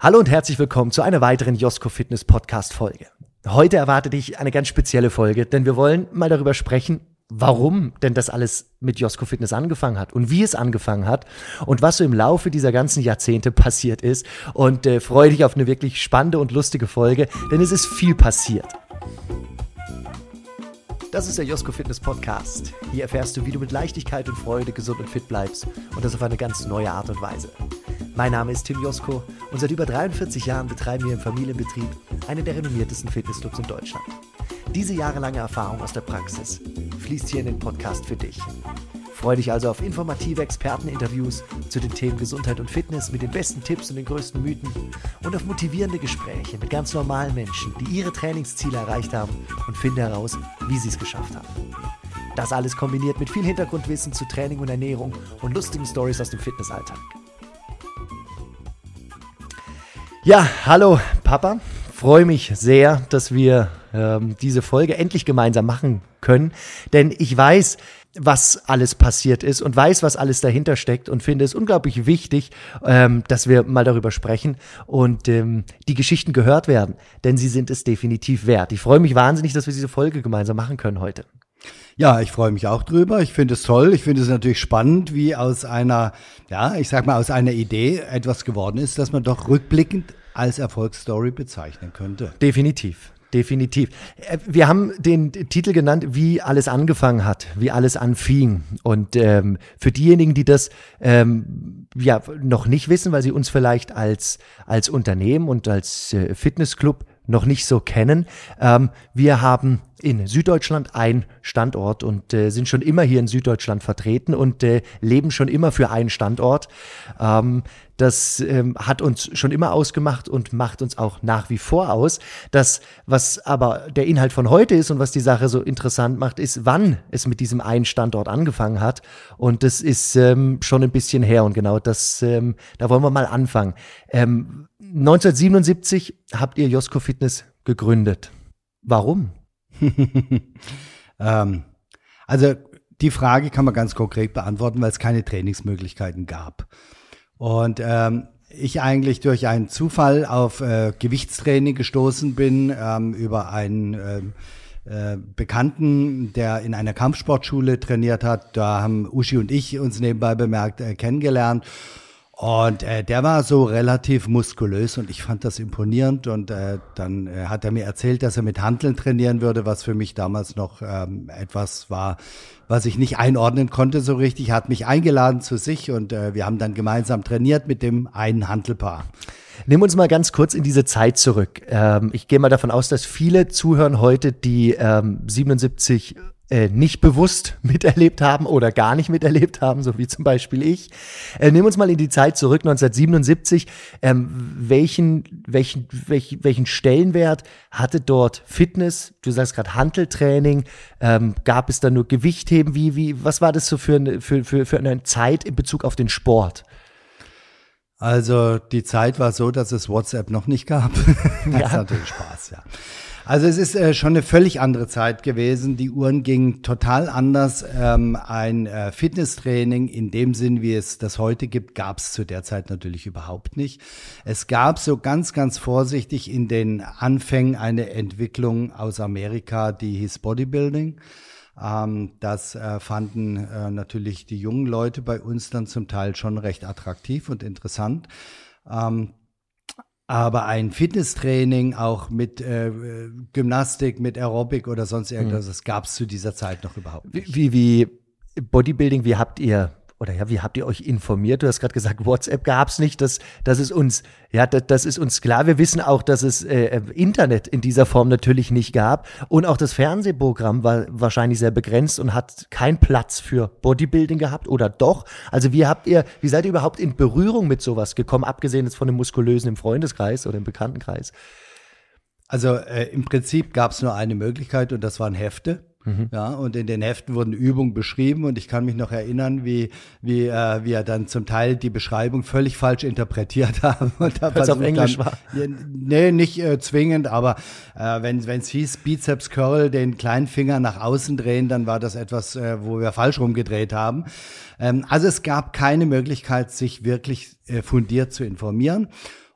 Hallo und herzlich willkommen zu einer weiteren Josco Fitness Podcast Folge. Heute erwartet dich eine ganz spezielle Folge, denn wir wollen mal darüber sprechen, warum denn das alles mit Josco Fitness angefangen hat und wie es angefangen hat und was so im Laufe dieser ganzen Jahrzehnte passiert ist. Und äh, freue dich auf eine wirklich spannende und lustige Folge, denn es ist viel passiert. Das ist der Josko Fitness Podcast. Hier erfährst du, wie du mit Leichtigkeit und Freude gesund und fit bleibst und das auf eine ganz neue Art und Weise. Mein Name ist Tim Josko und seit über 43 Jahren betreiben wir im Familienbetrieb einen der renommiertesten Fitnessclubs in Deutschland. Diese jahrelange Erfahrung aus der Praxis fließt hier in den Podcast für dich. Freue dich also auf informative Experteninterviews zu den Themen Gesundheit und Fitness mit den besten Tipps und den größten Mythen und auf motivierende Gespräche mit ganz normalen Menschen, die ihre Trainingsziele erreicht haben und finde heraus, wie sie es geschafft haben. Das alles kombiniert mit viel Hintergrundwissen zu Training und Ernährung und lustigen Stories aus dem Fitnessalltag. Ja, hallo Papa. Freue mich sehr, dass wir ähm, diese Folge endlich gemeinsam machen können, denn ich weiß, was alles passiert ist und weiß, was alles dahinter steckt und finde es unglaublich wichtig, ähm, dass wir mal darüber sprechen und ähm, die Geschichten gehört werden, denn sie sind es definitiv wert. Ich freue mich wahnsinnig, dass wir diese Folge gemeinsam machen können heute. Ja, ich freue mich auch drüber. Ich finde es toll. Ich finde es natürlich spannend, wie aus einer, ja, ich sag mal, aus einer Idee etwas geworden ist, dass man doch rückblickend als Erfolgsstory bezeichnen könnte. Definitiv. Definitiv. Äh, wir haben den Titel genannt, wie alles angefangen hat, wie alles anfing. Und ähm, für diejenigen, die das ähm, ja noch nicht wissen, weil sie uns vielleicht als, als Unternehmen und als äh, Fitnessclub noch nicht so kennen, ähm, wir haben in Süddeutschland einen Standort und äh, sind schon immer hier in Süddeutschland vertreten und äh, leben schon immer für einen Standort. Ähm, das ähm, hat uns schon immer ausgemacht und macht uns auch nach wie vor aus. Das, was aber der Inhalt von heute ist und was die Sache so interessant macht, ist, wann es mit diesem einen Standort angefangen hat. Und das ist ähm, schon ein bisschen her und genau das, ähm, da wollen wir mal anfangen. 1977 ähm, habt ihr Josco Fitness gegründet. Warum? Ähm, also die Frage kann man ganz konkret beantworten, weil es keine Trainingsmöglichkeiten gab. Und ähm, ich eigentlich durch einen Zufall auf äh, Gewichtstraining gestoßen bin ähm, über einen äh, äh, Bekannten, der in einer Kampfsportschule trainiert hat. Da haben Uschi und ich uns nebenbei bemerkt äh, kennengelernt. Und äh, der war so relativ muskulös und ich fand das imponierend. Und äh, dann äh, hat er mir erzählt, dass er mit Handeln trainieren würde, was für mich damals noch ähm, etwas war, was ich nicht einordnen konnte so richtig. Er hat mich eingeladen zu sich und äh, wir haben dann gemeinsam trainiert mit dem einen Handelpaar. Nimm uns mal ganz kurz in diese Zeit zurück. Ähm, ich gehe mal davon aus, dass viele zuhören heute, die ähm, 77 äh, nicht bewusst miterlebt haben oder gar nicht miterlebt haben, so wie zum Beispiel ich. Äh, nehmen uns mal in die Zeit zurück, 1977. Ähm, welchen, welchen, welch, welchen Stellenwert hatte dort Fitness? Du sagst gerade Handeltraining. Ähm, gab es da nur Gewichtheben? Wie, wie, was war das so für eine, für, für, für eine Zeit in Bezug auf den Sport? Also die Zeit war so, dass es WhatsApp noch nicht gab. das ja. ist natürlich Spaß, ja. Also es ist äh, schon eine völlig andere Zeit gewesen. Die Uhren gingen total anders. Ähm, ein äh, Fitnesstraining in dem Sinn, wie es das heute gibt, gab es zu der Zeit natürlich überhaupt nicht. Es gab so ganz, ganz vorsichtig in den Anfängen eine Entwicklung aus Amerika, die hieß Bodybuilding. Ähm, das äh, fanden äh, natürlich die jungen Leute bei uns dann zum Teil schon recht attraktiv und interessant. Ähm, aber ein Fitnesstraining, auch mit äh, Gymnastik, mit Aerobic oder sonst irgendwas, mhm. das gab es zu dieser Zeit noch überhaupt nicht. Wie, wie Bodybuilding, wie habt ihr oder ja, wie habt ihr euch informiert? Du hast gerade gesagt, WhatsApp gab es nicht, das, das ist uns, ja, das, das, ist uns klar. Wir wissen auch, dass es äh, äh, Internet in dieser Form natürlich nicht gab und auch das Fernsehprogramm war wahrscheinlich sehr begrenzt und hat keinen Platz für Bodybuilding gehabt oder doch? Also wie habt ihr, wie seid ihr überhaupt in Berührung mit sowas gekommen, abgesehen jetzt von dem Muskulösen im Freundeskreis oder im Bekanntenkreis? Also äh, im Prinzip gab es nur eine Möglichkeit und das waren Hefte. Mhm. Ja, und in den Heften wurden Übungen beschrieben und ich kann mich noch erinnern, wie, wie, äh, wie er dann zum Teil die Beschreibung völlig falsch interpretiert haben. Und da auf Englisch dann, war. Nee, nicht äh, zwingend, aber äh, wenn es hieß Bizeps Curl, den kleinen Finger nach außen drehen, dann war das etwas, äh, wo wir falsch rumgedreht haben. Ähm, also es gab keine Möglichkeit, sich wirklich äh, fundiert zu informieren.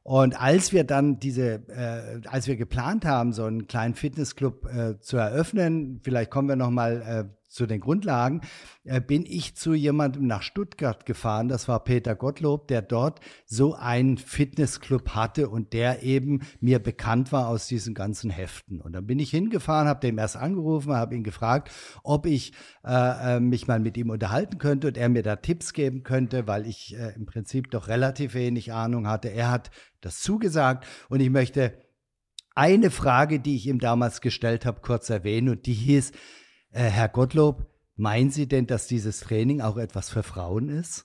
Und als wir dann diese, äh, als wir geplant haben, so einen kleinen Fitnessclub äh, zu eröffnen, vielleicht kommen wir nochmal äh, zu den Grundlagen, äh, bin ich zu jemandem nach Stuttgart gefahren. Das war Peter Gottlob, der dort so einen Fitnessclub hatte und der eben mir bekannt war aus diesen ganzen Heften. Und dann bin ich hingefahren, habe dem erst angerufen, habe ihn gefragt, ob ich äh, äh, mich mal mit ihm unterhalten könnte und er mir da Tipps geben könnte, weil ich äh, im Prinzip doch relativ wenig Ahnung hatte. Er hat das zugesagt und ich möchte eine Frage, die ich ihm damals gestellt habe, kurz erwähnen und die hieß, äh, Herr Gottlob, meinen Sie denn, dass dieses Training auch etwas für Frauen ist?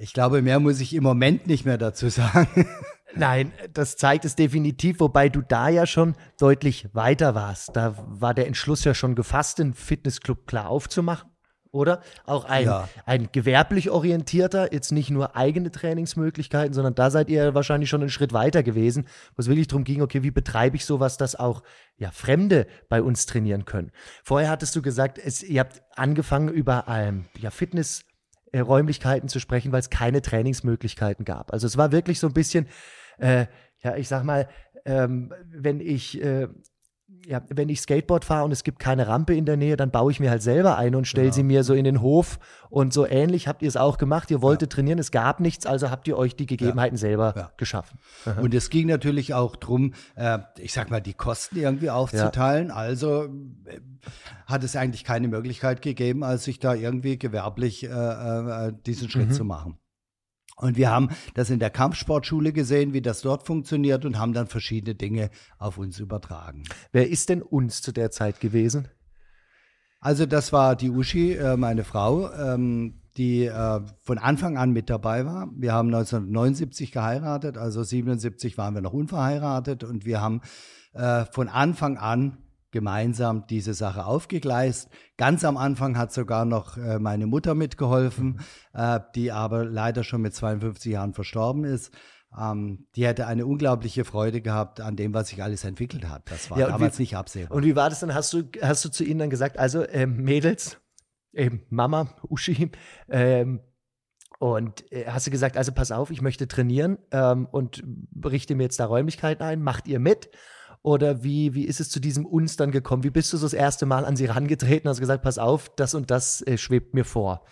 Ich glaube, mehr muss ich im Moment nicht mehr dazu sagen. Nein, das zeigt es definitiv, wobei du da ja schon deutlich weiter warst. Da war der Entschluss ja schon gefasst, den Fitnessclub klar aufzumachen oder? Auch ein, ja. ein gewerblich orientierter, jetzt nicht nur eigene Trainingsmöglichkeiten, sondern da seid ihr wahrscheinlich schon einen Schritt weiter gewesen, wo es wirklich darum ging, okay, wie betreibe ich sowas, dass auch ja, Fremde bei uns trainieren können. Vorher hattest du gesagt, es, ihr habt angefangen über ähm, ja, Fitness. Äh, Räumlichkeiten zu sprechen, weil es keine Trainingsmöglichkeiten gab. Also es war wirklich so ein bisschen, äh, ja, ich sag mal, ähm, wenn ich äh, ja, wenn ich Skateboard fahre und es gibt keine Rampe in der Nähe, dann baue ich mir halt selber ein und stelle genau. sie mir so in den Hof. Und so ähnlich habt ihr es auch gemacht. Ihr wolltet ja. trainieren, es gab nichts, also habt ihr euch die Gegebenheiten ja. selber ja. geschaffen. Aha. Und es ging natürlich auch darum, äh, ich sag mal, die Kosten irgendwie aufzuteilen. Also äh, hat es eigentlich keine Möglichkeit gegeben, als sich da irgendwie gewerblich äh, äh, äh diesen Schritt mhm. zu machen. Und wir haben das in der Kampfsportschule gesehen, wie das dort funktioniert und haben dann verschiedene Dinge auf uns übertragen. Wer ist denn uns zu der Zeit gewesen? Also das war die Uschi, äh, meine Frau, ähm, die äh, von Anfang an mit dabei war. Wir haben 1979 geheiratet, also 77 waren wir noch unverheiratet und wir haben äh, von Anfang an gemeinsam diese Sache aufgegleist. Ganz am Anfang hat sogar noch äh, meine Mutter mitgeholfen, mhm. äh, die aber leider schon mit 52 Jahren verstorben ist. Ähm, die hätte eine unglaubliche Freude gehabt an dem, was sich alles entwickelt hat. Das war ja, damals wie, nicht absehbar. Und wie war das dann? Hast du, hast du zu ihnen dann gesagt, also ähm, Mädels, eben ähm, Mama, Uschi, ähm, und äh, hast du gesagt, also pass auf, ich möchte trainieren ähm, und richte mir jetzt da Räumlichkeiten ein, macht ihr mit? Oder wie, wie ist es zu diesem Uns dann gekommen? Wie bist du so das erste Mal an sie herangetreten und hast gesagt, pass auf, das und das äh, schwebt mir vor?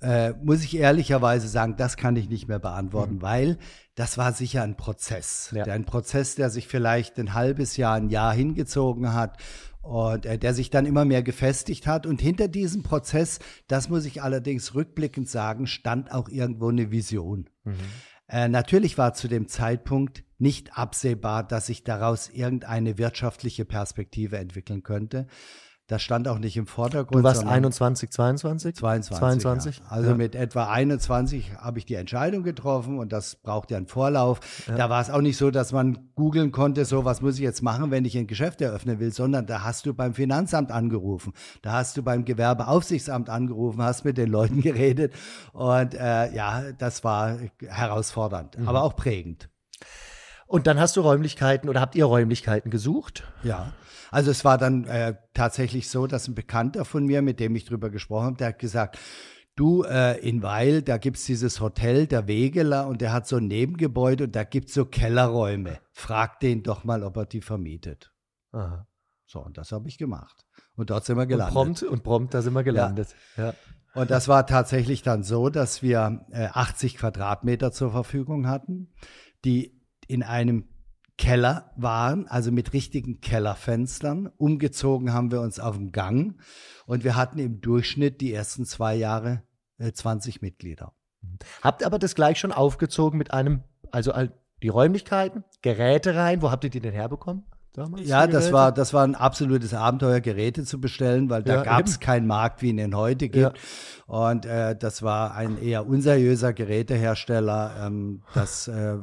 Äh, muss ich ehrlicherweise sagen, das kann ich nicht mehr beantworten, mhm. weil das war sicher ein Prozess. Ja. Ein Prozess, der sich vielleicht ein halbes Jahr, ein Jahr hingezogen hat und äh, der sich dann immer mehr gefestigt hat. Und hinter diesem Prozess, das muss ich allerdings rückblickend sagen, stand auch irgendwo eine Vision. Mhm. Äh, natürlich war zu dem Zeitpunkt nicht absehbar, dass sich daraus irgendeine wirtschaftliche Perspektive entwickeln könnte. Das stand auch nicht im Vordergrund. Du warst 21, 22? 22. 22 ja. Also ja. mit etwa 21 habe ich die Entscheidung getroffen und das braucht ja einen Vorlauf. Ja. Da war es auch nicht so, dass man googeln konnte, so was muss ich jetzt machen, wenn ich ein Geschäft eröffnen will, sondern da hast du beim Finanzamt angerufen, da hast du beim Gewerbeaufsichtsamt angerufen, hast mit den Leuten geredet und äh, ja, das war herausfordernd, mhm. aber auch prägend. Und dann hast du Räumlichkeiten oder habt ihr Räumlichkeiten gesucht? Ja. Also es war dann äh, tatsächlich so, dass ein Bekannter von mir, mit dem ich drüber gesprochen habe, der hat gesagt, du äh, in Weil, da gibt es dieses Hotel der Wegeler und der hat so ein Nebengebäude und da gibt es so Kellerräume. Frag den doch mal, ob er die vermietet. Aha. So, und das habe ich gemacht. Und dort sind wir gelandet. Und prompt, und prompt da sind wir gelandet. Ja. ja. Und das war tatsächlich dann so, dass wir äh, 80 Quadratmeter zur Verfügung hatten, die in einem Keller waren, also mit richtigen Kellerfenstern. Umgezogen haben wir uns auf dem Gang und wir hatten im Durchschnitt die ersten zwei Jahre äh, 20 Mitglieder. Mhm. Habt ihr aber das gleich schon aufgezogen mit einem, also die Räumlichkeiten, Geräte rein. Wo habt ihr die denn herbekommen? damals? Ja, das war, das war ein absolutes Abenteuer, Geräte zu bestellen, weil da ja, gab es keinen Markt, wie ihn den heute gibt. Ja. Und äh, das war ein eher unseriöser Gerätehersteller. Ähm, das äh,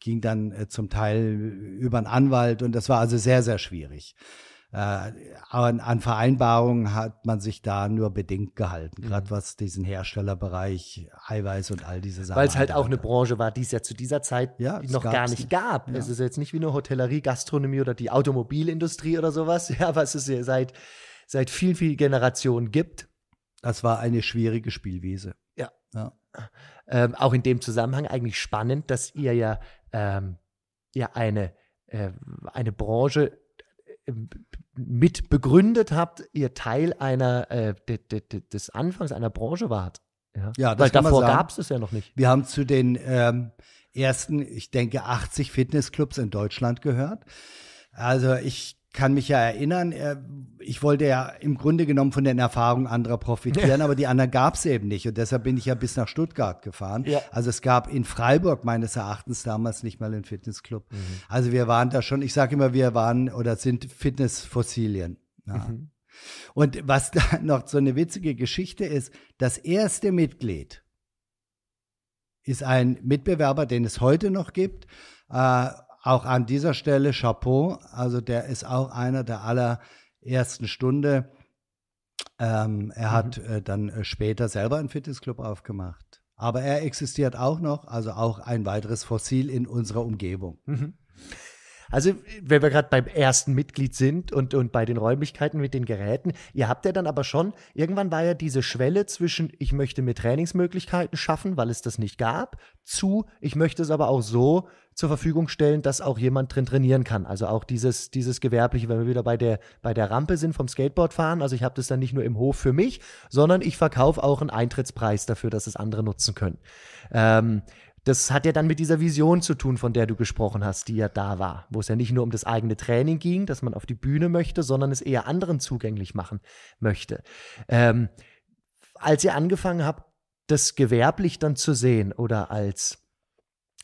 ging dann äh, zum Teil über einen Anwalt und das war also sehr, sehr schwierig. Äh, an, an Vereinbarungen hat man sich da nur bedingt gehalten, mhm. gerade was diesen Herstellerbereich, Eiweiß und all diese Sachen. Weil es halt auch eine Branche war, die es ja zu dieser Zeit ja, noch gar nicht gab. Ja. Es ist jetzt nicht wie eine Hotellerie, Gastronomie oder die Automobilindustrie oder sowas, ja, was es seit, seit vielen, vielen Generationen gibt. Das war eine schwierige Spielwiese. Ja. ja. Ähm, auch in dem Zusammenhang eigentlich spannend, dass ihr ja, ähm, ja eine, äh, eine Branche ähm, mit begründet habt, ihr Teil einer äh, des Anfangs einer Branche wart. Ja, ja Weil davor gab es es ja noch nicht. Wir haben zu den ähm, ersten, ich denke, 80 Fitnessclubs in Deutschland gehört. Also ich kann mich ja erinnern, äh, ich wollte ja im Grunde genommen von den Erfahrungen anderer profitieren, ja. aber die anderen gab es eben nicht. Und deshalb bin ich ja bis nach Stuttgart gefahren. Ja. Also es gab in Freiburg meines Erachtens damals nicht mal einen Fitnessclub. Mhm. Also wir waren da schon, ich sage immer, wir waren oder sind Fitnessfossilien. Ja. Mhm. Und was da noch so eine witzige Geschichte ist, das erste Mitglied ist ein Mitbewerber, den es heute noch gibt. Äh, auch an dieser Stelle Chapeau, also der ist auch einer der allerersten Stunde. Ähm, er mhm. hat äh, dann äh, später selber einen Fitnessclub aufgemacht. Aber er existiert auch noch, also auch ein weiteres Fossil in unserer Umgebung. Mhm. Also, wenn wir gerade beim ersten Mitglied sind und, und bei den Räumlichkeiten mit den Geräten, ihr habt ja dann aber schon, irgendwann war ja diese Schwelle zwischen, ich möchte mir Trainingsmöglichkeiten schaffen, weil es das nicht gab, zu, ich möchte es aber auch so zur Verfügung stellen, dass auch jemand drin trainieren kann. Also auch dieses, dieses Gewerbliche, wenn wir wieder bei der, bei der Rampe sind vom Skateboardfahren. Also ich habe das dann nicht nur im Hof für mich, sondern ich verkaufe auch einen Eintrittspreis dafür, dass es andere nutzen können. Ähm, das hat ja dann mit dieser Vision zu tun, von der du gesprochen hast, die ja da war, wo es ja nicht nur um das eigene Training ging, dass man auf die Bühne möchte, sondern es eher anderen zugänglich machen möchte. Ähm, als ihr angefangen habt, das gewerblich dann zu sehen oder als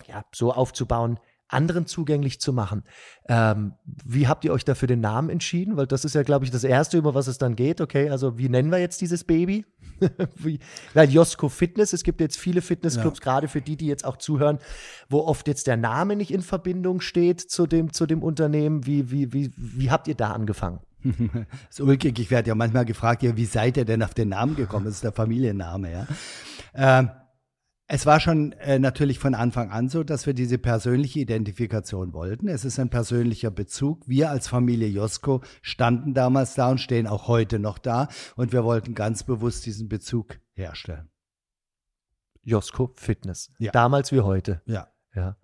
ja, so aufzubauen, anderen zugänglich zu machen. Ähm, wie habt ihr euch dafür den Namen entschieden? Weil das ist ja, glaube ich, das Erste, über was es dann geht. Okay, also wie nennen wir jetzt dieses Baby? wie, weil Josko Fitness, es gibt jetzt viele Fitnessclubs, ja. gerade für die, die jetzt auch zuhören, wo oft jetzt der Name nicht in Verbindung steht zu dem, zu dem Unternehmen. Wie, wie, wie, wie habt ihr da angefangen? das ist ulkig. Ich werde ja manchmal gefragt, ja, wie seid ihr denn auf den Namen gekommen? Das ist der Familienname, ja. Ähm, es war schon äh, natürlich von Anfang an so, dass wir diese persönliche Identifikation wollten. Es ist ein persönlicher Bezug. Wir als Familie Josko standen damals da und stehen auch heute noch da. Und wir wollten ganz bewusst diesen Bezug herstellen. Josko Fitness. Ja. Damals wie heute. Ja. ja.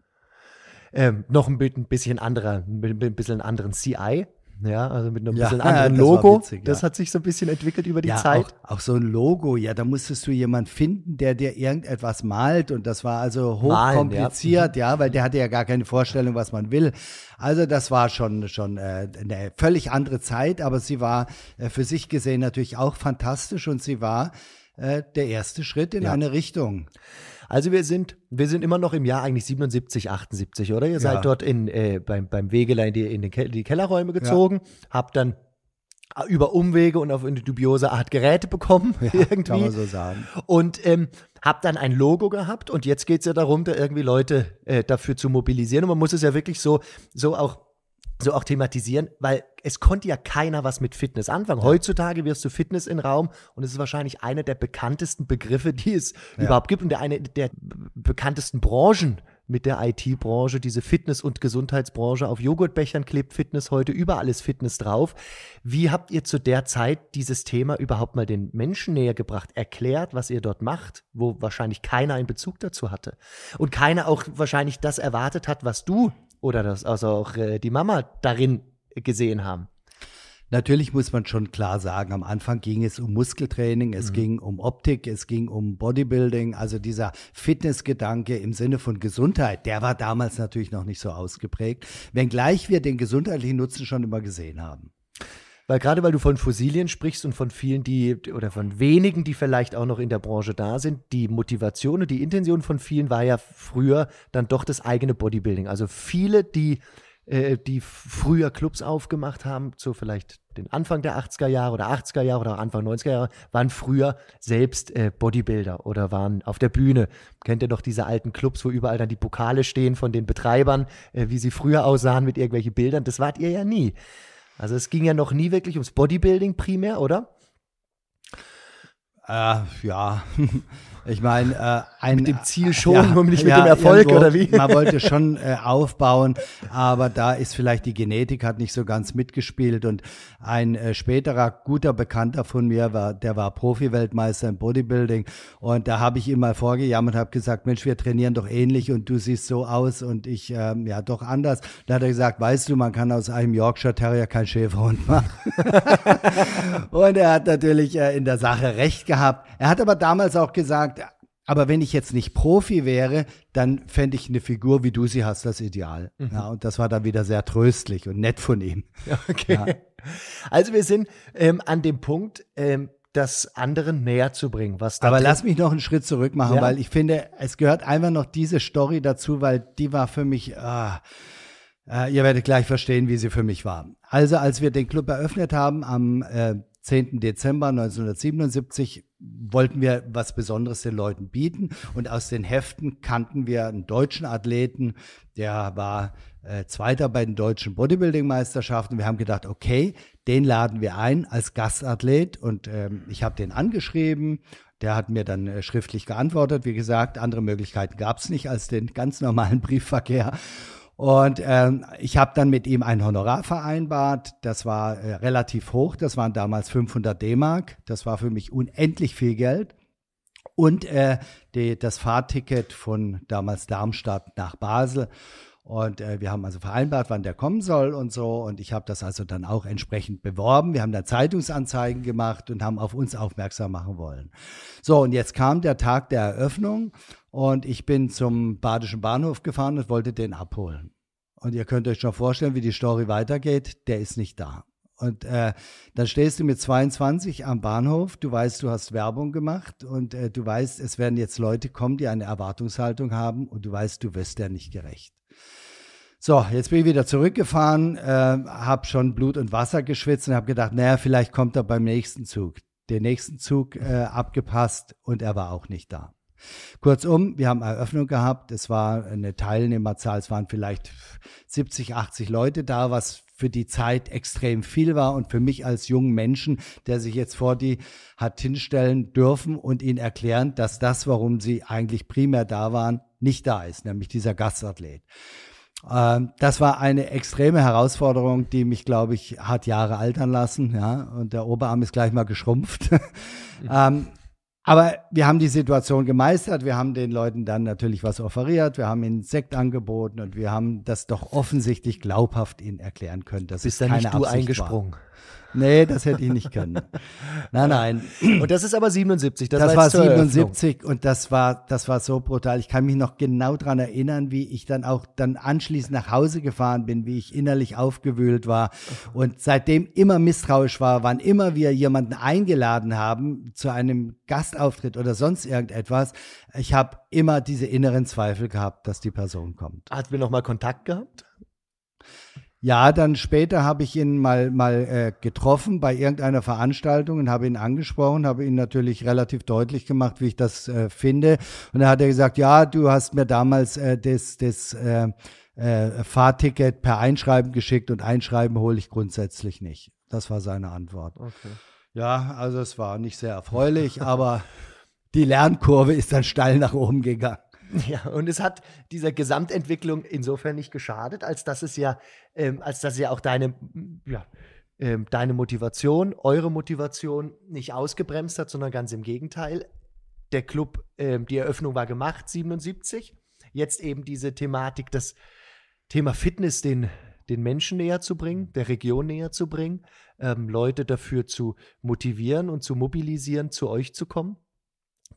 Ähm, noch ein bisschen anderer, ein bisschen anderen CI, ja, also mit einem ja, bisschen anderen ja, Logo. Das, witzig, das, hat sich so ein bisschen entwickelt über die Zeit. Auch, auch, so ein Logo, ja, da musstest du jemanden finden, der dir irgendetwas malt und das war also hochkompliziert, ja. Mhm. weil der hatte ja gar keine Vorstellung, was man will. Also das war schon, schon äh, eine völlig andere Zeit, aber sie war äh, für sich gesehen natürlich auch fantastisch und sie war äh, der erste Schritt in eine Richtung. Also wir sind, wir sind immer noch im Jahr eigentlich 77, 78, oder? Ihr ja. seid dort in, äh, beim, beim Wegelein die, in den Ke die Kellerräume gezogen, ja. habt dann über Umwege und auf eine dubiose Art Geräte bekommen, ja, irgendwie. Kann man so sagen. Und ähm, hab dann ein Logo gehabt und jetzt geht's ja darum, da irgendwie Leute äh, dafür zu mobilisieren. Und man muss es ja wirklich so, so auch so auch thematisieren, weil es konnte ja keiner was mit Fitness anfangen. Heutzutage wirst du Fitness in Raum und es ist wahrscheinlich einer der bekanntesten Begriffe, die es ja. überhaupt gibt und der eine der bekanntesten Branchen mit der IT-Branche, diese Fitness- und Gesundheitsbranche. Auf Joghurtbechern klebt Fitness heute, überall ist Fitness drauf. Wie habt ihr zu der Zeit dieses Thema überhaupt mal den Menschen näher gebracht, erklärt, was ihr dort macht, wo wahrscheinlich keiner einen Bezug dazu hatte und keiner auch wahrscheinlich das erwartet hat, was du oder das also auch äh, die Mama darin gesehen haben. Natürlich muss man schon klar sagen, am Anfang ging es um Muskeltraining, es mhm. ging um Optik, es ging um Bodybuilding. Also dieser Fitnessgedanke im Sinne von Gesundheit, der war damals natürlich noch nicht so ausgeprägt, wenngleich wir den gesundheitlichen Nutzen schon immer gesehen haben weil gerade weil du von Fossilien sprichst und von vielen, die oder von wenigen, die vielleicht auch noch in der Branche da sind, die Motivation und die Intention von vielen war ja früher dann doch das eigene Bodybuilding. Also viele, die äh, die früher Clubs aufgemacht haben, so vielleicht den Anfang der 80er Jahre oder 80er Jahre oder Anfang 90er Jahre, waren früher selbst äh, Bodybuilder oder waren auf der Bühne. Kennt ihr noch diese alten Clubs, wo überall dann die Pokale stehen von den Betreibern, äh, wie sie früher aussahen mit irgendwelchen Bildern? Das wart ihr ja nie. Also es ging ja noch nie wirklich ums Bodybuilding primär, oder? Äh, ja, Ich meine, äh, ein, mit dem äh, Ziel schon, ja, nur nicht ja, mit dem Erfolg irgendwo, oder wie? Man wollte schon äh, aufbauen, aber da ist vielleicht die Genetik hat nicht so ganz mitgespielt und ein äh, späterer guter Bekannter von mir war, der war Profi-Weltmeister im Bodybuilding und da habe ich ihm mal vorgejammert und habe gesagt, Mensch, wir trainieren doch ähnlich und du siehst so aus und ich ähm, ja doch anders. Da hat er gesagt, weißt du, man kann aus einem Yorkshire Terrier kein Schäferhund machen. und er hat natürlich äh, in der Sache recht gehabt. Er hat aber damals auch gesagt aber wenn ich jetzt nicht Profi wäre, dann fände ich eine Figur, wie du sie hast, das Ideal. Mhm. Ja, und das war dann wieder sehr tröstlich und nett von ihm. Okay. Ja. Also wir sind ähm, an dem Punkt, ähm, das anderen näher zu bringen. Was Aber lass mich noch einen Schritt zurück machen, ja. weil ich finde, es gehört einfach noch diese Story dazu, weil die war für mich. Ah, äh, ihr werdet gleich verstehen, wie sie für mich war. Also, als wir den Club eröffnet haben am äh, 10. Dezember 1977, wollten wir was Besonderes den Leuten bieten. Und aus den Heften kannten wir einen deutschen Athleten, der war äh, Zweiter bei den deutschen Bodybuilding-Meisterschaften. Wir haben gedacht, okay, den laden wir ein als Gastathlet. Und ähm, ich habe den angeschrieben. Der hat mir dann äh, schriftlich geantwortet. Wie gesagt, andere Möglichkeiten gab es nicht als den ganz normalen Briefverkehr. Und ähm, ich habe dann mit ihm ein Honorar vereinbart. Das war äh, relativ hoch. Das waren damals 500 D-Mark. Das war für mich unendlich viel Geld. Und äh, die, das Fahrticket von damals Darmstadt nach Basel. Und äh, wir haben also vereinbart, wann der kommen soll und so. Und ich habe das also dann auch entsprechend beworben. Wir haben da Zeitungsanzeigen gemacht und haben auf uns aufmerksam machen wollen. So, und jetzt kam der Tag der Eröffnung und ich bin zum Badischen Bahnhof gefahren und wollte den abholen. Und ihr könnt euch schon vorstellen, wie die Story weitergeht. Der ist nicht da. Und äh, dann stehst du mit 22 am Bahnhof, du weißt, du hast Werbung gemacht und äh, du weißt, es werden jetzt Leute kommen, die eine Erwartungshaltung haben und du weißt, du wirst der nicht gerecht. So, jetzt bin ich wieder zurückgefahren, äh, habe schon Blut und Wasser geschwitzt und habe gedacht, naja, vielleicht kommt er beim nächsten Zug. Den nächsten Zug äh, abgepasst und er war auch nicht da. Kurzum, wir haben Eröffnung gehabt. Es war eine Teilnehmerzahl. Es waren vielleicht 70, 80 Leute da, was für die Zeit extrem viel war und für mich als jungen Menschen, der sich jetzt vor die hat hinstellen dürfen und ihnen erklären, dass das, warum sie eigentlich primär da waren, nicht da ist, nämlich dieser Gastathlet. Ähm, das war eine extreme Herausforderung, die mich, glaube ich, hat Jahre altern lassen. Ja, und der Oberarm ist gleich mal geschrumpft. ähm, aber wir haben die Situation gemeistert. Wir haben den Leuten dann natürlich was offeriert. Wir haben ihnen Sekt angeboten und wir haben das doch offensichtlich glaubhaft ihnen erklären können. Das ist keine nicht du Absicht eingesprungen. War. Nee, das hätte ich nicht können. Nein, nein. Und das ist aber 77. Das, das war 77 und das war, das war so brutal. Ich kann mich noch genau daran erinnern, wie ich dann auch dann anschließend nach Hause gefahren bin, wie ich innerlich aufgewühlt war und seitdem immer misstrauisch war, wann immer wir jemanden eingeladen haben zu einem Gastauftritt oder sonst irgendetwas. Ich habe immer diese inneren Zweifel gehabt, dass die Person kommt. Hat wir nochmal Kontakt gehabt? Ja, dann später habe ich ihn mal, mal äh, getroffen bei irgendeiner Veranstaltung und habe ihn angesprochen, habe ihn natürlich relativ deutlich gemacht, wie ich das äh, finde. Und dann hat er gesagt, ja, du hast mir damals äh, das, das äh, äh, Fahrticket per Einschreiben geschickt und Einschreiben hole ich grundsätzlich nicht. Das war seine Antwort. Okay. Ja, also es war nicht sehr erfreulich, aber die Lernkurve ist dann steil nach oben gegangen. Ja, und es hat dieser Gesamtentwicklung insofern nicht geschadet, als dass es ja, ähm, als dass ja auch deine, ja, ähm, deine Motivation, eure Motivation nicht ausgebremst hat, sondern ganz im Gegenteil. Der Club, ähm, die Eröffnung war gemacht, 77. Jetzt eben diese Thematik, das Thema Fitness den, den Menschen näher zu bringen, der Region näher zu bringen, ähm, Leute dafür zu motivieren und zu mobilisieren, zu euch zu kommen.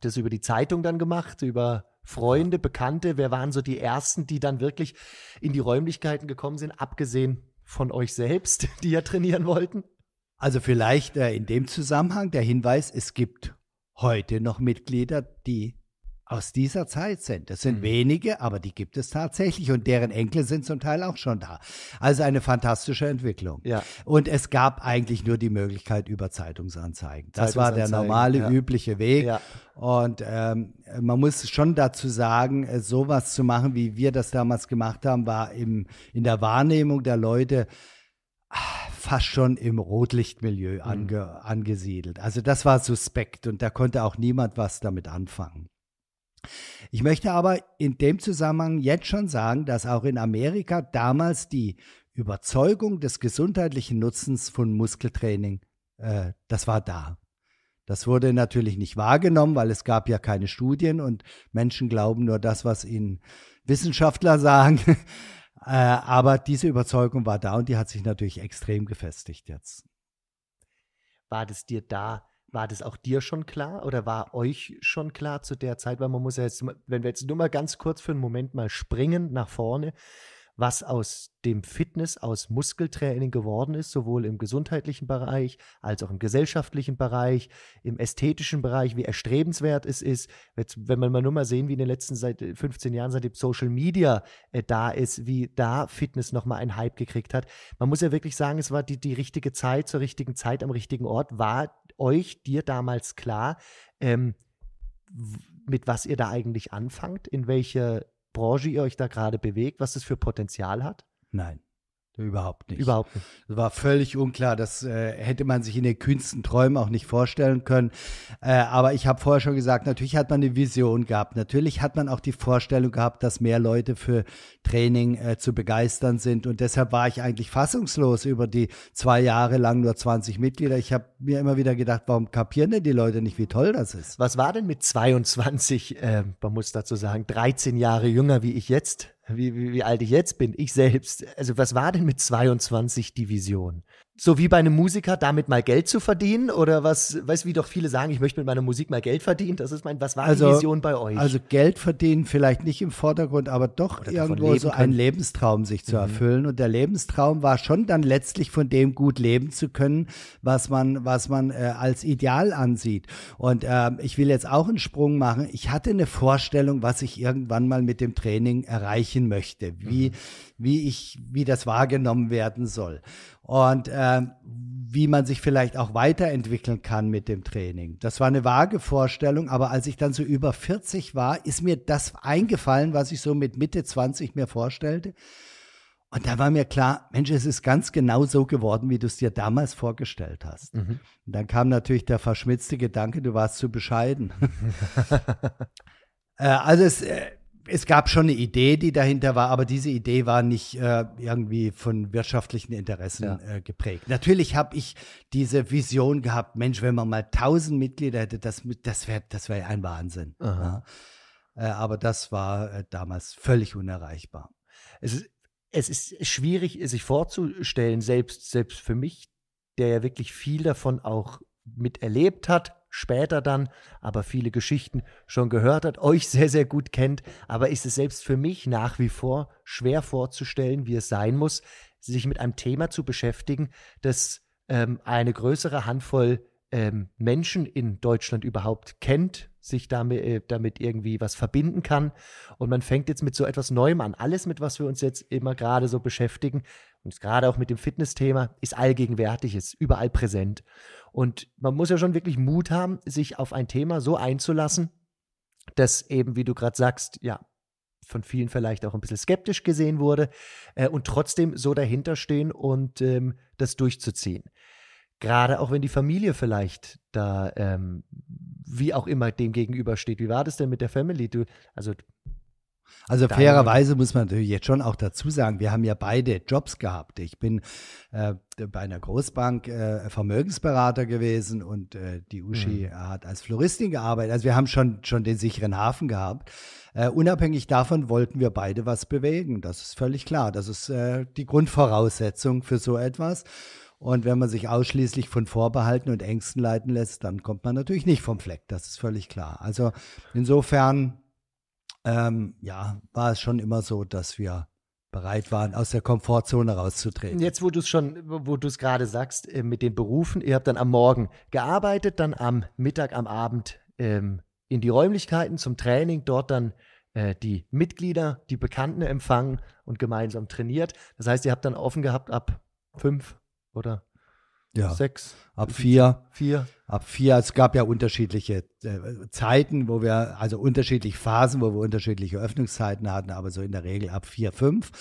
Das über die Zeitung dann gemacht, über Freunde, Bekannte, wer waren so die ersten, die dann wirklich in die Räumlichkeiten gekommen sind, abgesehen von euch selbst, die ja trainieren wollten? Also vielleicht äh, in dem Zusammenhang der Hinweis, es gibt heute noch Mitglieder, die aus dieser Zeit sind. Das sind mhm. wenige, aber die gibt es tatsächlich und deren Enkel sind zum Teil auch schon da. Also eine fantastische Entwicklung. Ja. Und es gab eigentlich nur die Möglichkeit über Zeitungsanzeigen. Das Zeitungsanzeigen, war der normale, ja. übliche Weg. Ja. Und ähm, man muss schon dazu sagen, äh, sowas zu machen, wie wir das damals gemacht haben, war im, in der Wahrnehmung der Leute ah, fast schon im Rotlichtmilieu mhm. ange, angesiedelt. Also das war suspekt und da konnte auch niemand was damit anfangen. Ich möchte aber in dem Zusammenhang jetzt schon sagen, dass auch in Amerika damals die Überzeugung des gesundheitlichen Nutzens von Muskeltraining, äh, das war da. Das wurde natürlich nicht wahrgenommen, weil es gab ja keine Studien und Menschen glauben nur das, was ihnen Wissenschaftler sagen. Äh, aber diese Überzeugung war da und die hat sich natürlich extrem gefestigt jetzt. War das dir da war das auch dir schon klar oder war euch schon klar zu der Zeit? Weil man muss ja jetzt, wenn wir jetzt nur mal ganz kurz für einen Moment mal springen nach vorne, was aus dem Fitness, aus Muskeltraining geworden ist, sowohl im gesundheitlichen Bereich als auch im gesellschaftlichen Bereich, im ästhetischen Bereich, wie erstrebenswert es ist. Jetzt, wenn man mal nur mal sehen, wie in den letzten seit 15 äh, Jahren, seitdem Social Media äh, da ist, wie da Fitness nochmal einen Hype gekriegt hat. Man muss ja wirklich sagen, es war die, die richtige Zeit, zur richtigen Zeit am richtigen Ort. War euch, dir damals klar, ähm, mit was ihr da eigentlich anfangt, in welche Branche ihr euch da gerade bewegt, was das für Potenzial hat? Nein. Überhaupt nicht. Überhaupt nicht. Das war völlig unklar. Das äh, hätte man sich in den kühnsten Träumen auch nicht vorstellen können. Äh, aber ich habe vorher schon gesagt, natürlich hat man eine Vision gehabt. Natürlich hat man auch die Vorstellung gehabt, dass mehr Leute für Training äh, zu begeistern sind. Und deshalb war ich eigentlich fassungslos über die zwei Jahre lang nur 20 Mitglieder. Ich habe mir immer wieder gedacht, warum kapieren denn die Leute nicht, wie toll das ist? Was war denn mit 22, äh, man muss dazu sagen, 13 Jahre jünger wie ich jetzt? wie, wie, wie alt ich jetzt bin, ich selbst, also was war denn mit 22 Division? so wie bei einem Musiker damit mal Geld zu verdienen? Oder was, weißt wie doch viele sagen, ich möchte mit meiner Musik mal Geld verdienen? Das ist mein, was war also, die Vision bei euch? Also Geld verdienen vielleicht nicht im Vordergrund, aber doch irgendwo so können. einen Lebenstraum sich zu mhm. erfüllen. Und der Lebenstraum war schon dann letztlich von dem gut leben zu können, was man, was man äh, als Ideal ansieht. Und äh, ich will jetzt auch einen Sprung machen. Ich hatte eine Vorstellung, was ich irgendwann mal mit dem Training erreichen möchte. Wie, mhm wie ich, wie das wahrgenommen werden soll und äh, wie man sich vielleicht auch weiterentwickeln kann mit dem Training. Das war eine vage Vorstellung, aber als ich dann so über 40 war, ist mir das eingefallen, was ich so mit Mitte 20 mir vorstellte. Und da war mir klar, Mensch, es ist ganz genau so geworden, wie du es dir damals vorgestellt hast. Mhm. Und dann kam natürlich der verschmitzte Gedanke, du warst zu bescheiden. äh, also es, äh, es gab schon eine Idee, die dahinter war, aber diese Idee war nicht äh, irgendwie von wirtschaftlichen Interessen ja. äh, geprägt. Natürlich habe ich diese Vision gehabt, Mensch, wenn man mal 1000 Mitglieder hätte, das, das wäre das wär ein Wahnsinn. Ja. Äh, aber das war äh, damals völlig unerreichbar. Es ist, es ist schwierig, sich vorzustellen, selbst, selbst für mich, der ja wirklich viel davon auch miterlebt hat, später dann, aber viele Geschichten schon gehört hat, euch sehr, sehr gut kennt, aber ist es selbst für mich nach wie vor schwer vorzustellen, wie es sein muss, sich mit einem Thema zu beschäftigen, das ähm, eine größere Handvoll ähm, Menschen in Deutschland überhaupt kennt, sich damit, äh, damit irgendwie was verbinden kann. Und man fängt jetzt mit so etwas Neuem an. Alles, mit was wir uns jetzt immer gerade so beschäftigen, und gerade auch mit dem Fitnessthema, ist allgegenwärtig, ist überall präsent. Und man muss ja schon wirklich Mut haben, sich auf ein Thema so einzulassen, dass eben, wie du gerade sagst, ja, von vielen vielleicht auch ein bisschen skeptisch gesehen wurde äh, und trotzdem so dahinter stehen und ähm, das durchzuziehen. Gerade auch wenn die Familie vielleicht da ähm, wie auch immer dem gegenübersteht. Wie war das denn mit der Family? Du, also also fairerweise muss man natürlich jetzt schon auch dazu sagen, wir haben ja beide Jobs gehabt. Ich bin äh, bei einer Großbank äh, Vermögensberater gewesen und äh, die Uschi mhm. hat als Floristin gearbeitet. Also wir haben schon, schon den sicheren Hafen gehabt. Äh, unabhängig davon wollten wir beide was bewegen. Das ist völlig klar. Das ist äh, die Grundvoraussetzung für so etwas. Und wenn man sich ausschließlich von Vorbehalten und Ängsten leiten lässt, dann kommt man natürlich nicht vom Fleck. Das ist völlig klar. Also insofern, ähm, ja, war es schon immer so, dass wir bereit waren, aus der Komfortzone rauszutreten. Jetzt, wo du es schon, wo du es gerade sagst, äh, mit den Berufen, ihr habt dann am Morgen gearbeitet, dann am Mittag, am Abend ähm, in die Räumlichkeiten zum Training, dort dann äh, die Mitglieder, die Bekannten empfangen und gemeinsam trainiert. Das heißt, ihr habt dann offen gehabt ab fünf, oder? Ja. Sechs. Ab vier. Vier. Ab vier. Es gab ja unterschiedliche äh, Zeiten, wo wir, also unterschiedliche Phasen, wo wir unterschiedliche Öffnungszeiten hatten, aber so in der Regel ab vier, fünf.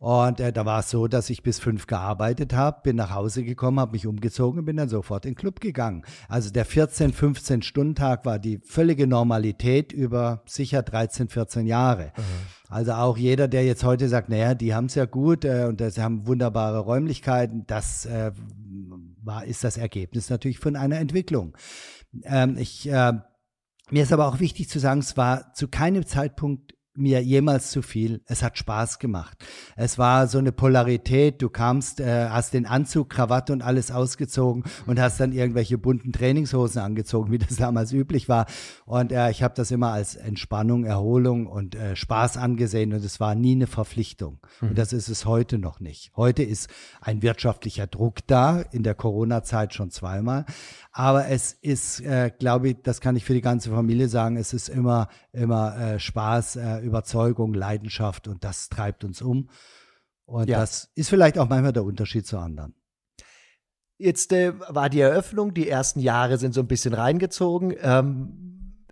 Und äh, da war es so, dass ich bis fünf gearbeitet habe, bin nach Hause gekommen, habe mich umgezogen und bin dann sofort in den Club gegangen. Also der 14, 15 Stunden Tag war die völlige Normalität über sicher 13, 14 Jahre. Mhm. Also auch jeder, der jetzt heute sagt, naja, die haben es ja gut äh, und äh, sie haben wunderbare Räumlichkeiten, das äh, war, ist das Ergebnis natürlich von einer Entwicklung. Ähm, ich, äh, mir ist aber auch wichtig zu sagen, es war zu keinem Zeitpunkt mir jemals zu viel. Es hat Spaß gemacht. Es war so eine Polarität. Du kamst, äh, hast den Anzug, Krawatte und alles ausgezogen und hast dann irgendwelche bunten Trainingshosen angezogen, wie das damals üblich war. Und äh, ich habe das immer als Entspannung, Erholung und äh, Spaß angesehen und es war nie eine Verpflichtung. Mhm. Und das ist es heute noch nicht. Heute ist ein wirtschaftlicher Druck da, in der Corona-Zeit schon zweimal. Aber es ist, äh, glaube ich, das kann ich für die ganze Familie sagen, es ist immer, immer äh, Spaß. Äh, Überzeugung, Leidenschaft und das treibt uns um. Und ja. das ist vielleicht auch manchmal der Unterschied zu anderen. Jetzt äh, war die Eröffnung, die ersten Jahre sind so ein bisschen reingezogen. Ähm,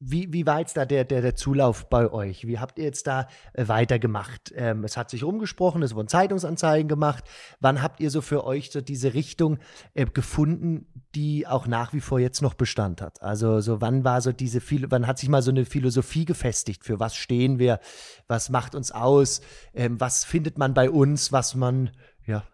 wie, wie war jetzt da der, der, der Zulauf bei euch? Wie habt ihr jetzt da äh, weitergemacht? Ähm, es hat sich rumgesprochen, es wurden Zeitungsanzeigen gemacht. Wann habt ihr so für euch so diese Richtung äh, gefunden, die auch nach wie vor jetzt noch Bestand hat? Also so wann war so diese, wann hat sich mal so eine Philosophie gefestigt? Für was stehen wir? Was macht uns aus? Ähm, was findet man bei uns, was man ja,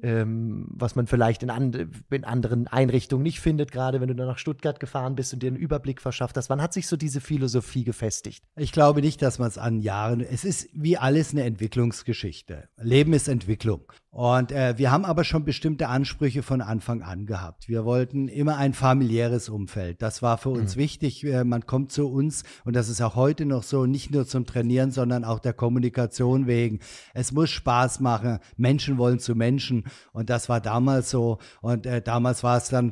ähm, was man vielleicht in, and in, anderen Einrichtungen nicht findet, gerade wenn du dann nach Stuttgart gefahren bist und dir einen Überblick verschafft hast. Wann hat sich so diese Philosophie gefestigt? Ich glaube nicht, dass man es an Jahren. Es ist wie alles eine Entwicklungsgeschichte. Leben ist Entwicklung. Und äh, wir haben aber schon bestimmte Ansprüche von Anfang an gehabt. Wir wollten immer ein familiäres Umfeld. Das war für uns mhm. wichtig. Äh, man kommt zu uns und das ist auch heute noch so, nicht nur zum Trainieren, sondern auch der Kommunikation wegen. Es muss Spaß machen. Menschen wollen zu Menschen. Und das war damals so. Und äh, damals war es dann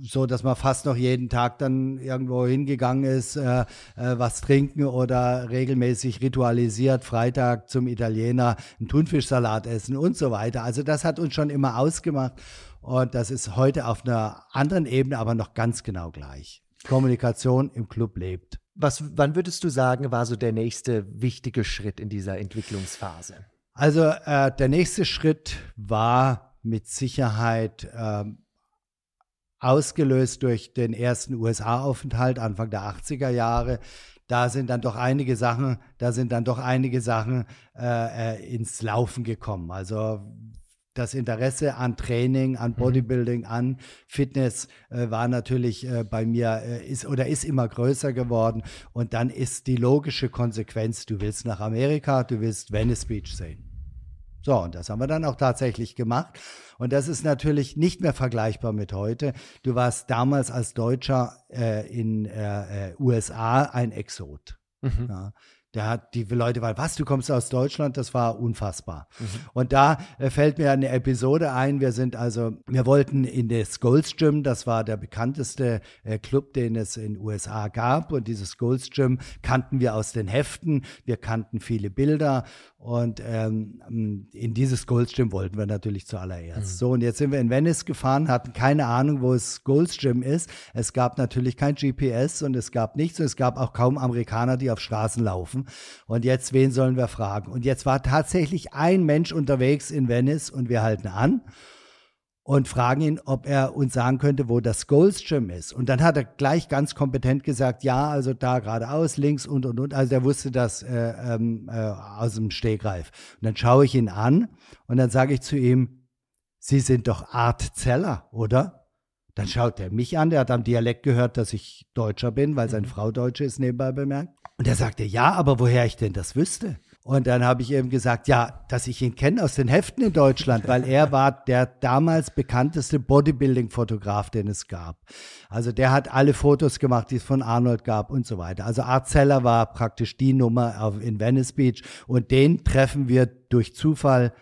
so, dass man fast noch jeden Tag dann irgendwo hingegangen ist, äh, äh, was trinken oder regelmäßig ritualisiert, Freitag zum Italiener, einen Thunfischsalat essen und so weiter weiter. Also das hat uns schon immer ausgemacht und das ist heute auf einer anderen Ebene aber noch ganz genau gleich. Kommunikation im Club lebt. Was, wann würdest du sagen, war so der nächste wichtige Schritt in dieser Entwicklungsphase? Also äh, der nächste Schritt war mit Sicherheit äh, ausgelöst durch den ersten USA-Aufenthalt Anfang der 80er Jahre. Da sind dann doch einige Sachen, da sind dann doch einige Sachen äh, äh ins Laufen gekommen. Also das Interesse an Training, an mhm. Bodybuilding, an Fitness äh, war natürlich äh, bei mir äh, ist oder ist immer größer geworden und dann ist die logische Konsequenz, du willst nach Amerika, du willst Venice Beach sehen. So, und das haben wir dann auch tatsächlich gemacht. Und das ist natürlich nicht mehr vergleichbar mit heute. Du warst damals als Deutscher äh, in äh, äh, USA ein Exot. Mhm. Ja. Der hat die Leute weil was, du kommst aus Deutschland? Das war unfassbar. Mhm. Und da äh, fällt mir eine Episode ein. Wir sind also, wir wollten in das Goldstream, das war der bekannteste äh, Club, den es in den USA gab. Und dieses Goldstream kannten wir aus den Heften. Wir kannten viele Bilder. Und ähm, in dieses Goldstream wollten wir natürlich zuallererst. Mhm. So, und jetzt sind wir in Venice gefahren, hatten keine Ahnung, wo es Goldstream ist. Es gab natürlich kein GPS und es gab nichts und es gab auch kaum Amerikaner, die auf Straßen laufen. Und jetzt, wen sollen wir fragen? Und jetzt war tatsächlich ein Mensch unterwegs in Venice und wir halten an und fragen ihn, ob er uns sagen könnte, wo das Goldstream ist. Und dann hat er gleich ganz kompetent gesagt, ja, also da geradeaus, links und und und. Also er wusste das äh, ähm, äh, aus dem Stegreif. Und dann schaue ich ihn an und dann sage ich zu ihm, Sie sind doch Art Zeller, oder? Dann schaut er mich an, der hat am Dialekt gehört, dass ich Deutscher bin, weil seine mhm. Frau Deutsche ist, nebenbei bemerkt. Und er sagte, ja, aber woher ich denn das wüsste? Und dann habe ich eben gesagt, ja, dass ich ihn kenne aus den Heften in Deutschland, weil er war der damals bekannteste Bodybuilding-Fotograf, den es gab. Also der hat alle Fotos gemacht, die es von Arnold gab und so weiter. Also Art Zeller war praktisch die Nummer in Venice Beach und den treffen wir durch Zufall,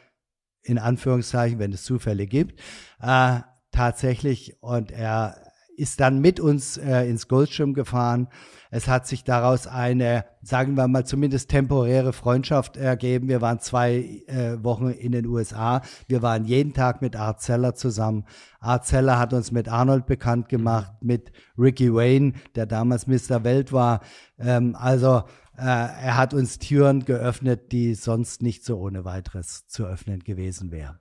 in Anführungszeichen, wenn es Zufälle gibt, äh, tatsächlich. Und er ist dann mit uns äh, ins Goldschirm gefahren. Es hat sich daraus eine, sagen wir mal, zumindest temporäre Freundschaft ergeben. Wir waren zwei äh, Wochen in den USA. Wir waren jeden Tag mit Art Zeller zusammen. Art Zeller hat uns mit Arnold bekannt gemacht, mit Ricky Wayne, der damals Mr. Welt war. Ähm, also äh, er hat uns Türen geöffnet, die sonst nicht so ohne weiteres zu öffnen gewesen wären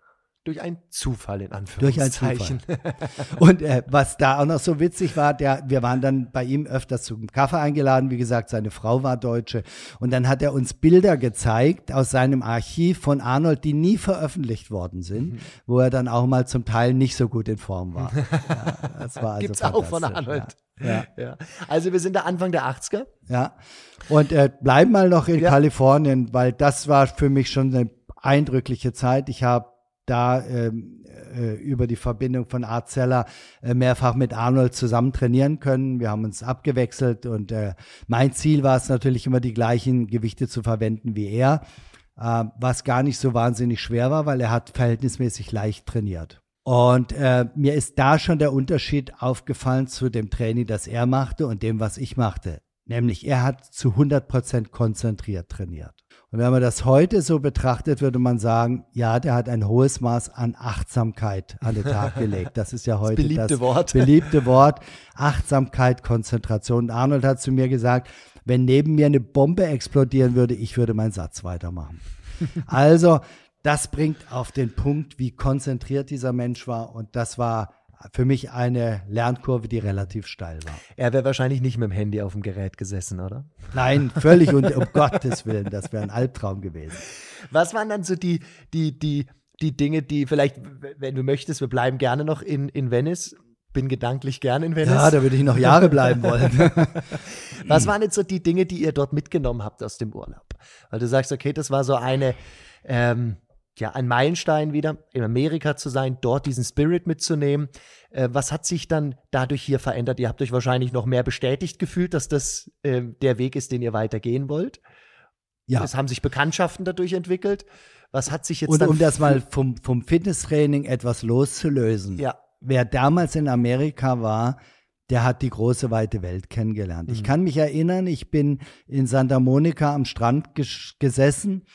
durch einen Zufall in Anführungszeichen. Durch einen Zufall. Und äh, was da auch noch so witzig war, der, wir waren dann bei ihm öfters zum Kaffee eingeladen. Wie gesagt, seine Frau war Deutsche. Und dann hat er uns Bilder gezeigt aus seinem Archiv von Arnold, die nie veröffentlicht worden sind, mhm. wo er dann auch mal zum Teil nicht so gut in Form war. Ja, das war also Gibt's auch von Arnold. Ja. ja. Also wir sind da Anfang der 80er. Ja. Und äh, bleiben mal noch in ja. Kalifornien, weil das war für mich schon eine eindrückliche Zeit. Ich habe da ähm, äh, über die Verbindung von Art Zeller äh, mehrfach mit Arnold zusammen trainieren können. Wir haben uns abgewechselt und äh, mein Ziel war es natürlich immer, die gleichen Gewichte zu verwenden wie er, äh, was gar nicht so wahnsinnig schwer war, weil er hat verhältnismäßig leicht trainiert. Und äh, mir ist da schon der Unterschied aufgefallen zu dem Training, das er machte und dem, was ich machte. Nämlich er hat zu 100% Prozent konzentriert trainiert. Und wenn man das heute so betrachtet, würde man sagen, ja, der hat ein hohes Maß an Achtsamkeit an den Tag gelegt. Das ist ja heute das beliebte, das Wort. beliebte Wort. Achtsamkeit, Konzentration. Arnold hat zu mir gesagt, wenn neben mir eine Bombe explodieren würde, ich würde meinen Satz weitermachen. Also, das bringt auf den Punkt, wie konzentriert dieser Mensch war. Und das war für mich eine Lernkurve, die relativ steil war. Er wäre wahrscheinlich nicht mit dem Handy auf dem Gerät gesessen, oder? Nein, völlig und um Gottes Willen, das wäre ein Albtraum gewesen. Was waren dann so die, die, die, die Dinge, die vielleicht, wenn du möchtest, wir bleiben gerne noch in, in Venice. Bin gedanklich gerne in Venice. Ja, da würde ich noch Jahre bleiben wollen. Was waren jetzt so die Dinge, die ihr dort mitgenommen habt aus dem Urlaub? Weil du sagst, okay, das war so eine, ähm, ja, ein Meilenstein wieder in Amerika zu sein, dort diesen Spirit mitzunehmen. Äh, was hat sich dann dadurch hier verändert? Ihr habt euch wahrscheinlich noch mehr bestätigt gefühlt, dass das äh, der Weg ist, den ihr weitergehen wollt. Ja. Es haben sich Bekanntschaften dadurch entwickelt. Was hat sich jetzt Und um das mal vom, vom Fitnesstraining etwas loszulösen. Ja. Wer damals in Amerika war, der hat die große weite Welt kennengelernt. Mhm. Ich kann mich erinnern, ich bin in Santa Monica am Strand ges gesessen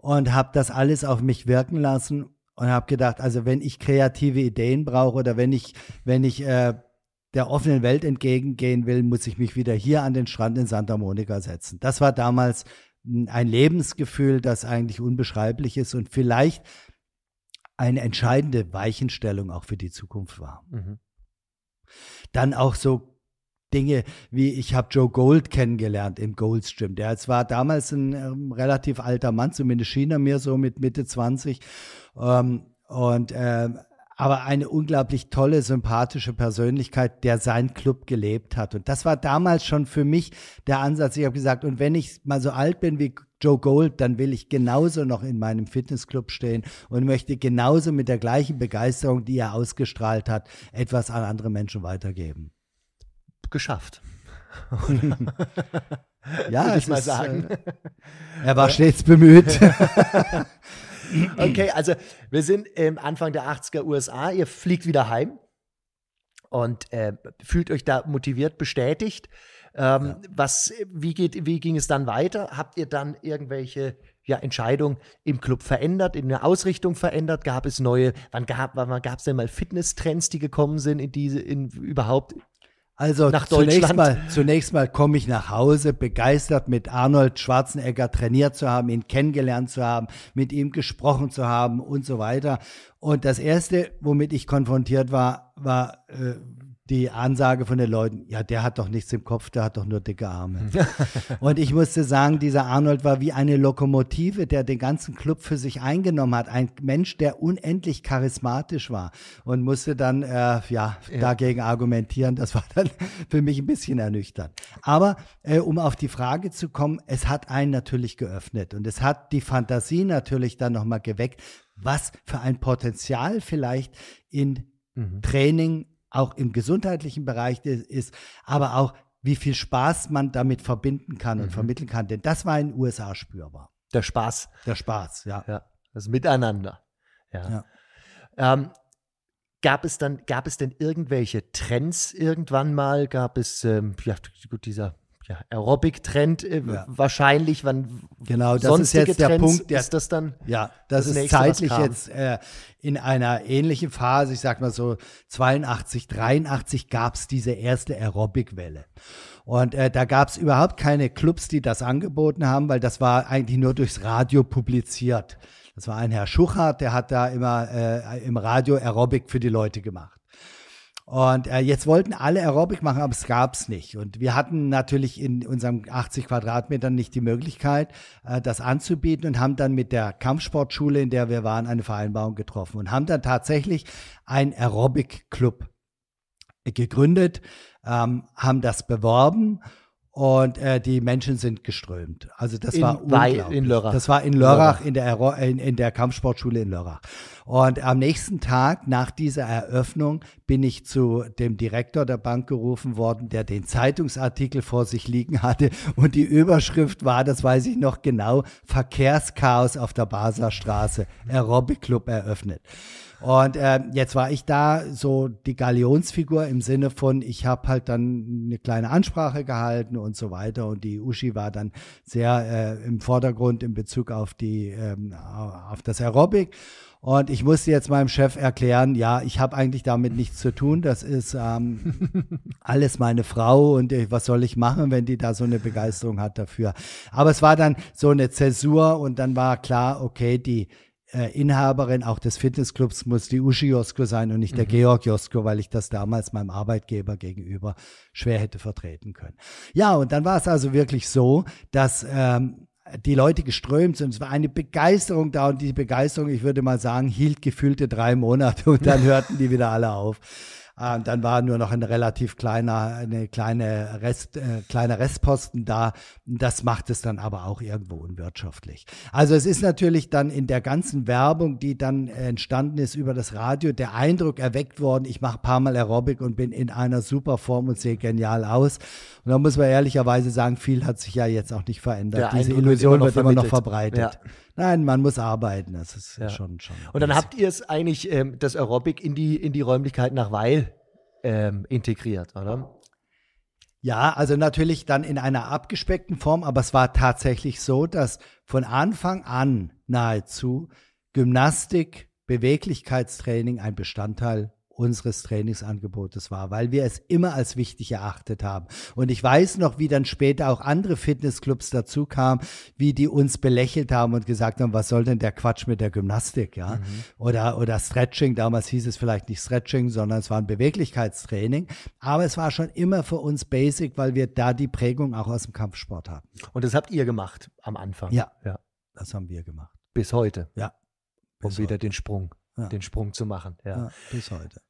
und habe das alles auf mich wirken lassen und habe gedacht, also wenn ich kreative Ideen brauche oder wenn ich, wenn ich äh, der offenen Welt entgegengehen will, muss ich mich wieder hier an den Strand in Santa Monica setzen. Das war damals ein Lebensgefühl, das eigentlich unbeschreiblich ist und vielleicht eine entscheidende Weichenstellung auch für die Zukunft war. Mhm. Dann auch so Dinge wie ich habe Joe Gold kennengelernt im Goldstream. Der war damals ein ähm, relativ alter Mann, zumindest schien er mir so mit Mitte 20. Ähm, und äh, aber eine unglaublich tolle, sympathische Persönlichkeit, der sein Club gelebt hat. Und das war damals schon für mich der Ansatz. Ich habe gesagt, und wenn ich mal so alt bin wie Joe Gold, dann will ich genauso noch in meinem Fitnessclub stehen und möchte genauso mit der gleichen Begeisterung, die er ausgestrahlt hat, etwas an andere Menschen weitergeben geschafft. ja, würde ich mal sagen. Äh, er war stets bemüht. okay, also wir sind im Anfang der 80er USA. Ihr fliegt wieder heim und äh, fühlt euch da motiviert, bestätigt. Ähm, ja. Was, wie geht, wie ging es dann weiter? Habt ihr dann irgendwelche ja, Entscheidungen im Club verändert, in der Ausrichtung verändert? Gab es neue? Wann gab, wann es denn mal Fitnesstrends, die gekommen sind in diese, in überhaupt also nach zunächst mal, zunächst mal komme ich nach Hause, begeistert mit Arnold Schwarzenegger trainiert zu haben, ihn kennengelernt zu haben, mit ihm gesprochen zu haben und so weiter. Und das erste, womit ich konfrontiert war, war, äh, die Ansage von den Leuten, ja, der hat doch nichts im Kopf, der hat doch nur dicke Arme. und ich musste sagen, dieser Arnold war wie eine Lokomotive, der den ganzen Club für sich eingenommen hat. Ein Mensch, der unendlich charismatisch war und musste dann, äh, ja, ja, dagegen argumentieren. Das war dann für mich ein bisschen ernüchternd. Aber äh, um auf die Frage zu kommen, es hat einen natürlich geöffnet und es hat die Fantasie natürlich dann nochmal geweckt, was für ein Potenzial vielleicht in mhm. Training auch im gesundheitlichen Bereich ist, aber auch wie viel Spaß man damit verbinden kann mhm. und vermitteln kann. Denn das war in den USA spürbar. Der Spaß. Der Spaß, ja. ja das Miteinander. Ja. ja. Ähm, gab es dann, gab es denn irgendwelche Trends irgendwann mal? Gab es, ähm, ja, gut, dieser ja, Aerobic-Trend äh, ja. wahrscheinlich, wann genau das ist jetzt der Trends, Punkt, der, ist das dann ja, das, das ist zeitlich jetzt äh, in einer ähnlichen Phase, ich sag mal so 82, 83 gab es diese erste Aerobic-Welle. Und äh, da gab es überhaupt keine Clubs, die das angeboten haben, weil das war eigentlich nur durchs Radio publiziert. Das war ein Herr Schuchart, der hat da immer äh, im Radio Aerobic für die Leute gemacht. Und äh, jetzt wollten alle Aerobic machen, aber es gab es nicht. Und wir hatten natürlich in unserem 80 Quadratmetern nicht die Möglichkeit, äh, das anzubieten und haben dann mit der Kampfsportschule, in der wir waren, eine Vereinbarung getroffen und haben dann tatsächlich einen Aerobic-Club gegründet, ähm, haben das beworben und äh, die Menschen sind geströmt. Also das in, war unglaublich. In Lörrach. Das war in Lörrach, Lörrach. In, der Aero in, in der Kampfsportschule in Lörrach. Und am nächsten Tag nach dieser Eröffnung bin ich zu dem Direktor der Bank gerufen worden, der den Zeitungsartikel vor sich liegen hatte. Und die Überschrift war, das weiß ich noch genau, Verkehrschaos auf der Basler Straße, Aerobic Club eröffnet. Und äh, jetzt war ich da so die Galionsfigur im Sinne von, ich habe halt dann eine kleine Ansprache gehalten und so weiter. Und die Uschi war dann sehr äh, im Vordergrund in Bezug auf die ähm, auf das Aerobic. Und ich musste jetzt meinem Chef erklären, ja, ich habe eigentlich damit nichts zu tun. Das ist ähm, alles meine Frau und ich, äh, was soll ich machen, wenn die da so eine Begeisterung hat dafür. Aber es war dann so eine Zäsur und dann war klar, okay, die äh, Inhaberin auch des Fitnessclubs muss die Uschi Josko sein und nicht der mhm. Georg Josko, weil ich das damals meinem Arbeitgeber gegenüber schwer hätte vertreten können. Ja, und dann war es also wirklich so, dass ähm, die Leute geströmt sind. Es war eine Begeisterung da und diese Begeisterung, ich würde mal sagen, hielt gefühlte drei Monate und dann hörten die wieder alle auf. Ah, und dann war nur noch ein relativ kleiner, eine kleine Rest, äh, kleiner Restposten da. Das macht es dann aber auch irgendwo unwirtschaftlich. Also es ist natürlich dann in der ganzen Werbung, die dann entstanden ist über das Radio, der Eindruck erweckt worden, ich mache paar Mal Aerobic und bin in einer super Form und sehe genial aus. Und da muss man ehrlicherweise sagen, viel hat sich ja jetzt auch nicht verändert. Der Diese Eindruck Illusion wird immer, wird immer noch verbreitet. Ja. Nein, man muss arbeiten. Das ist ja. schon, schon. Und dann habt ihr es eigentlich, ähm, das Aerobic in die, in die Räumlichkeit nach Weil ähm, integriert, oder? Ja, also natürlich dann in einer abgespeckten Form, aber es war tatsächlich so, dass von Anfang an nahezu Gymnastik, Beweglichkeitstraining ein Bestandteil unseres Trainingsangebotes war, weil wir es immer als wichtig erachtet haben. Und ich weiß noch, wie dann später auch andere Fitnessclubs dazu kamen, wie die uns belächelt haben und gesagt haben, was soll denn der Quatsch mit der Gymnastik, ja? Mhm. Oder, oder Stretching. Damals hieß es vielleicht nicht Stretching, sondern es war ein Beweglichkeitstraining. Aber es war schon immer für uns basic, weil wir da die Prägung auch aus dem Kampfsport hatten. Und das habt ihr gemacht am Anfang? Ja. ja. Das haben wir gemacht. Bis heute? Ja. Bis um heute. wieder den Sprung, ja. den Sprung zu machen. Ja. ja bis heute.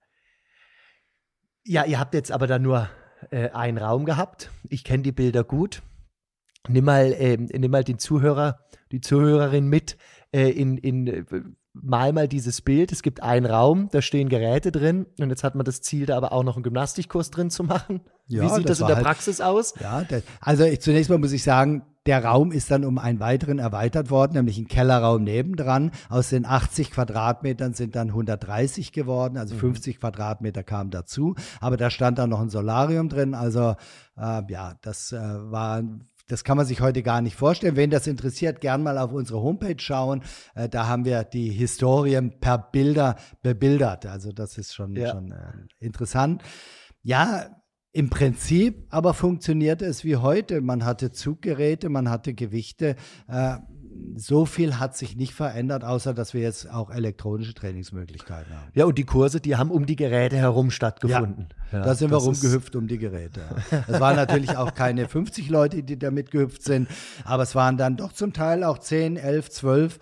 Ja, ihr habt jetzt aber da nur äh, einen Raum gehabt. Ich kenne die Bilder gut. Nimm mal, äh, nimm mal den Zuhörer, die Zuhörerin mit äh, in, in äh, mal mal dieses Bild. Es gibt einen Raum, da stehen Geräte drin und jetzt hat man das Ziel, da aber auch noch einen Gymnastikkurs drin zu machen. Ja, Wie sieht das, das in der halt, Praxis aus? Ja, das, also ich, zunächst mal muss ich sagen, der Raum ist dann um einen weiteren erweitert worden, nämlich ein Kellerraum nebendran. Aus den 80 Quadratmetern sind dann 130 geworden, also 50 mhm. Quadratmeter kamen dazu. Aber da stand dann noch ein Solarium drin. Also äh, ja, das äh, war das kann man sich heute gar nicht vorstellen. Wen das interessiert, gern mal auf unsere Homepage schauen. Äh, da haben wir die Historien per Bilder bebildert. Also das ist schon, ja. schon äh, interessant. Ja, im Prinzip aber funktionierte es wie heute. Man hatte Zuggeräte, man hatte Gewichte. Äh, so viel hat sich nicht verändert, außer dass wir jetzt auch elektronische Trainingsmöglichkeiten haben. Ja, und die Kurse, die haben um die Geräte herum stattgefunden. Ja, ja da sind wir rumgehüpft um die Geräte. Es waren natürlich auch keine 50 Leute, die da mitgehüpft sind, aber es waren dann doch zum Teil auch 10, 11, 12,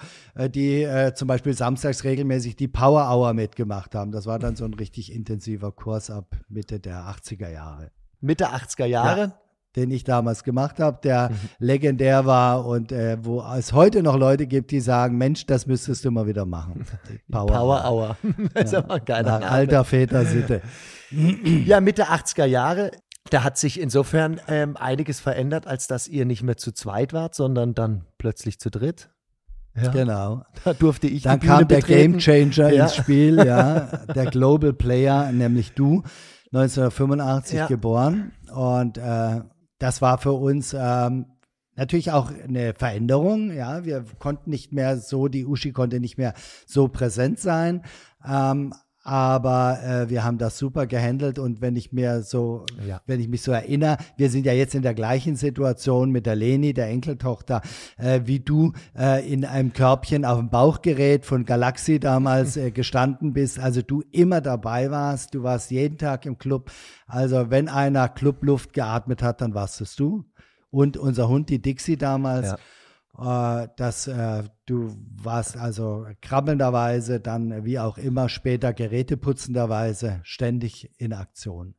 die äh, zum Beispiel samstags regelmäßig die Power Hour mitgemacht haben. Das war dann so ein richtig intensiver Kurs ab Mitte der 80er Jahre. Mitte 80er Jahre. Ja den ich damals gemacht habe, der mhm. legendär war und äh, wo es heute noch Leute gibt, die sagen, Mensch, das müsstest du mal wieder machen. Power, Power Hour. das ja. ist aber geil. Nach Name. alter Vätersitte. ja, Mitte 80er Jahre. Da hat sich insofern ähm, einiges verändert, als dass ihr nicht mehr zu zweit wart, sondern dann plötzlich zu dritt. Ja. Genau. Da durfte ich. Dann kam der betreten. Game Changer ja. ins Spiel, ja. der Global Player, nämlich du, 1985 geboren. Und äh, das war für uns ähm, natürlich auch eine Veränderung. Ja, wir konnten nicht mehr so, die Uschi konnte nicht mehr so präsent sein. Ähm, aber äh, wir haben das super gehandelt und wenn ich mir so, ja. wenn ich mich so erinnere, wir sind ja jetzt in der gleichen Situation mit der Leni, der Enkeltochter, äh, wie du äh, in einem Körbchen auf dem Bauchgerät von Galaxy damals äh, gestanden bist. Also du immer dabei warst, du warst jeden Tag im Club. Also wenn einer Clubluft geatmet hat, dann warst es du und unser Hund, die Dixie damals. Ja. Äh, dass äh, du warst also krabbelnderweise, dann äh, wie auch immer später geräteputzenderweise ständig in Aktion.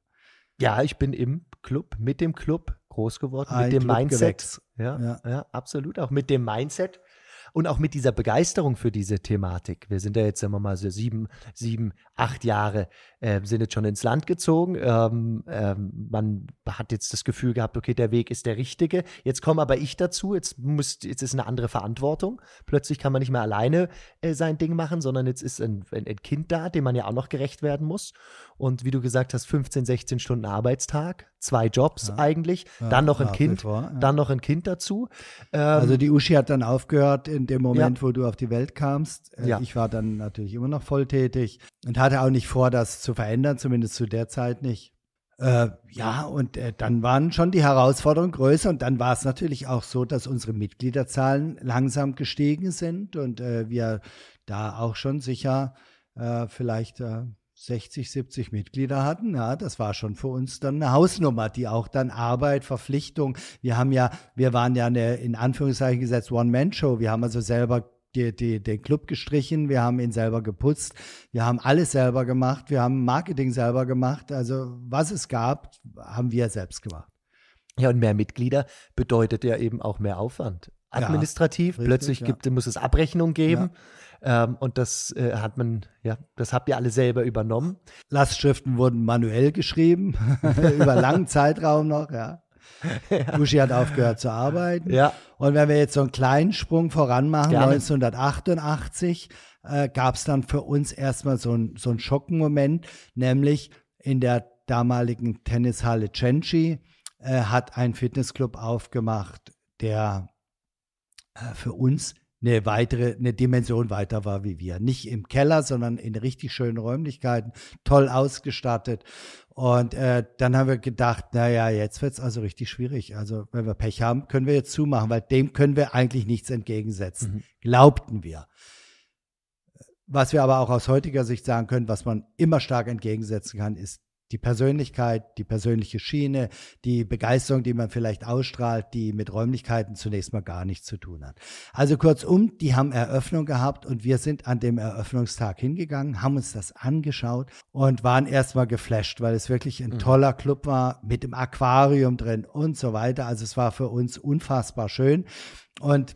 Ja, ich bin im Club, mit dem Club groß geworden, Ein mit dem Club Mindset. Ja, ja. ja, absolut, auch mit dem Mindset und auch mit dieser Begeisterung für diese Thematik. Wir sind ja jetzt, sagen wir mal, so sieben, sieben acht Jahre äh, sind jetzt schon ins Land gezogen. Ähm, ähm, man hat jetzt das Gefühl gehabt, okay, der Weg ist der richtige. Jetzt komme aber ich dazu, jetzt, muss, jetzt ist eine andere Verantwortung. Plötzlich kann man nicht mehr alleine äh, sein Ding machen, sondern jetzt ist ein, ein, ein, Kind da, dem man ja auch noch gerecht werden muss. Und wie du gesagt hast, 15, 16 Stunden Arbeitstag, zwei Jobs ja. eigentlich, ja, dann noch ein Kind, vor, ja. dann noch ein Kind dazu. Ähm, also die Uschi hat dann aufgehört in dem Moment, wo du auf die Welt kamst. Äh, ich war dann natürlich immer noch volltätig und hatte hatte auch nicht vor, das zu verändern, zumindest zu der Zeit nicht. Äh, ja, und äh, dann waren schon die Herausforderungen größer und dann war es natürlich auch so, dass unsere Mitgliederzahlen langsam gestiegen sind und äh, wir da auch schon sicher äh, vielleicht 60, äh, 70 Mitglieder hatten. Ja, das war schon für uns dann eine Hausnummer, die auch dann Arbeit, Verpflichtung. Wir haben ja, wir waren ja eine, in Anführungszeichen gesetzt One-Man-Show. Wir haben also selber die, die, den Club gestrichen, wir haben ihn selber geputzt, wir haben alles selber gemacht, wir haben Marketing selber gemacht. Also was es gab, haben wir selbst gemacht. Ja, und mehr Mitglieder bedeutet ja eben auch mehr Aufwand. Administrativ, ja, richtig, plötzlich gibt, ja. muss es Abrechnung geben. Ja. Ähm, und das äh, hat man, ja, das habt ihr alle selber übernommen. Lastschriften wurden manuell geschrieben, über langen Zeitraum noch, ja ja. hat aufgehört zu arbeiten. Ja. Und wenn wir jetzt so einen kleinen Sprung voran machen, Gerne. 1988 äh, gab es dann für uns erstmal so, ein, so einen Schockenmoment, nämlich in der damaligen Tennishalle Cenci äh, hat ein Fitnessclub aufgemacht, der äh, für uns eine weitere, eine Dimension weiter war wie wir. Nicht im Keller, sondern in richtig schönen Räumlichkeiten, toll ausgestattet. Und äh, dann haben wir gedacht, naja, jetzt wird's also richtig schwierig. Also wenn wir Pech haben, können wir jetzt zumachen, weil dem können wir eigentlich nichts entgegensetzen, mhm. glaubten wir. Was wir aber auch aus heutiger Sicht sagen können, was man immer stark entgegensetzen kann, ist die Persönlichkeit, die persönliche Schiene, die Begeisterung, die man vielleicht ausstrahlt, die mit Räumlichkeiten zunächst mal gar nichts zu tun hat. Also kurzum, die haben Eröffnung gehabt und wir sind an dem Eröffnungstag hingegangen, haben uns das angeschaut und waren erstmal geflasht, weil es wirklich ein mhm. toller Club war mit dem Aquarium drin und so weiter. Also es war für uns unfassbar schön und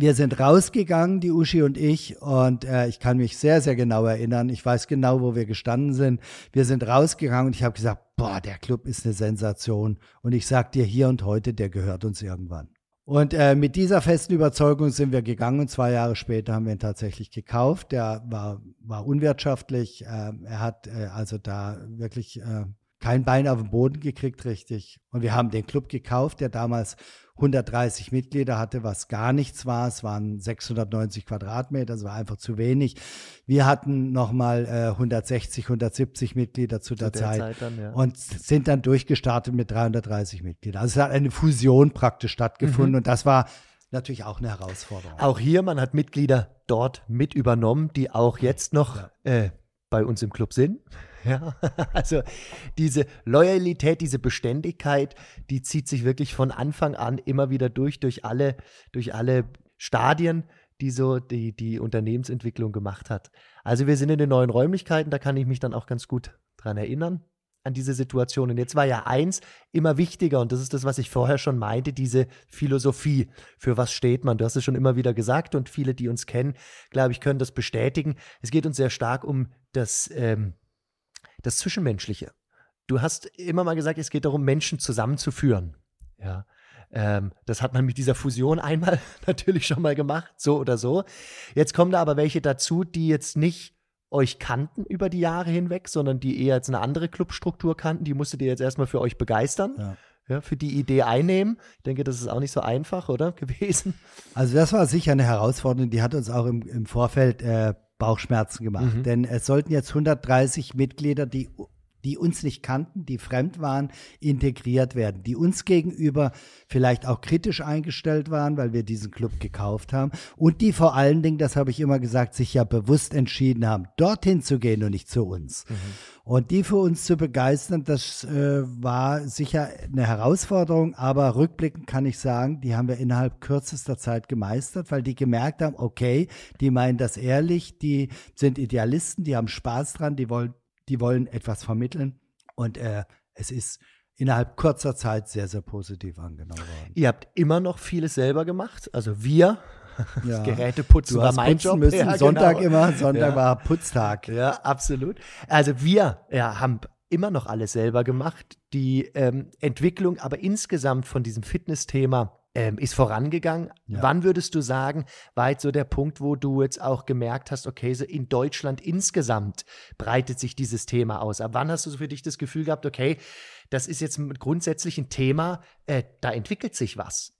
wir sind rausgegangen, die Uschi und ich, und äh, ich kann mich sehr, sehr genau erinnern. Ich weiß genau, wo wir gestanden sind. Wir sind rausgegangen und ich habe gesagt, boah, der Club ist eine Sensation. Und ich sage dir hier und heute, der gehört uns irgendwann. Und äh, mit dieser festen Überzeugung sind wir gegangen und zwei Jahre später haben wir ihn tatsächlich gekauft. Der war, war unwirtschaftlich. Äh, er hat äh, also da wirklich äh, kein Bein auf den Boden gekriegt, richtig. Und wir haben den Club gekauft, der damals 130 Mitglieder hatte, was gar nichts war. Es waren 690 Quadratmeter, es war einfach zu wenig. Wir hatten nochmal äh, 160, 170 Mitglieder zu, zu der, der, Zeit, Zeit dann, ja. und sind dann durchgestartet mit 330 Mitgliedern. Also es hat eine Fusion praktisch stattgefunden mhm. und das war natürlich auch eine Herausforderung. Auch hier, man hat Mitglieder dort mit übernommen, die auch jetzt noch ja. äh, bei uns im Club sind. Ja? Also diese Loyalität, diese Beständigkeit, die zieht sich wirklich von Anfang an immer wieder durch, durch alle, durch alle Stadien, die so die, die Unternehmensentwicklung gemacht hat. Also wir sind in den neuen Räumlichkeiten, da kann ich mich dann auch ganz gut dran erinnern an diese Situation. Und jetzt war ja eins immer wichtiger, und das ist das, was ich vorher schon meinte, diese Philosophie. Für was steht man? Du hast es schon immer wieder gesagt und viele, die uns kennen, glaube ich, können das bestätigen. Es geht uns sehr stark um das ähm, das Zwischenmenschliche. Du hast immer mal gesagt, es geht darum, Menschen zusammenzuführen. Ja. Ähm, das hat man mit dieser Fusion einmal natürlich schon mal gemacht, so oder so. Jetzt kommen da aber welche dazu, die jetzt nicht euch kannten über die Jahre hinweg, sondern die eher jetzt eine andere Clubstruktur kannten. Die musstet ihr jetzt erstmal für euch begeistern. Ja. Ja, für die Idee einnehmen. Ich denke, das ist auch nicht so einfach, oder? Gewesen. Also das war sicher eine Herausforderung, die hat uns auch im, im Vorfeld äh, Bauchschmerzen gemacht. Mhm. Denn es sollten jetzt 130 Mitglieder, die die uns nicht kannten, die fremd waren, integriert werden, die uns gegenüber vielleicht auch kritisch eingestellt waren, weil wir diesen Club gekauft haben und die vor allen Dingen, das habe ich immer gesagt, sich ja bewusst entschieden haben, dorthin zu gehen und nicht zu uns. Mhm. Und die für uns zu begeistern, das äh, war sicher eine Herausforderung, aber rückblickend kann ich sagen, die haben wir innerhalb kürzester Zeit gemeistert, weil die gemerkt haben, okay, die meinen das ehrlich, die sind Idealisten, die haben Spaß dran, die wollen die wollen etwas vermitteln und äh, es ist innerhalb kurzer Zeit sehr, sehr positiv angenommen worden. Ihr habt immer noch vieles selber gemacht, also wir. Ja. Das Geräteputzen du war mein putzen Job. Müssen. Ja, genau. Sonntag genau. immer, Sonntag ja. war Putztag. Ja, absolut. Also wir ja, haben immer noch alles selber gemacht. Die ähm, Entwicklung aber insgesamt von diesem Fitnessthema ähm, ist vorangegangen. Ja. Wann würdest du sagen, war jetzt so der Punkt, wo du jetzt auch gemerkt hast, okay, so in Deutschland insgesamt breitet sich dieses Thema aus. Ab wann hast du für dich das Gefühl gehabt, okay, das ist jetzt grundsätzlich ein Thema, äh, da entwickelt sich was?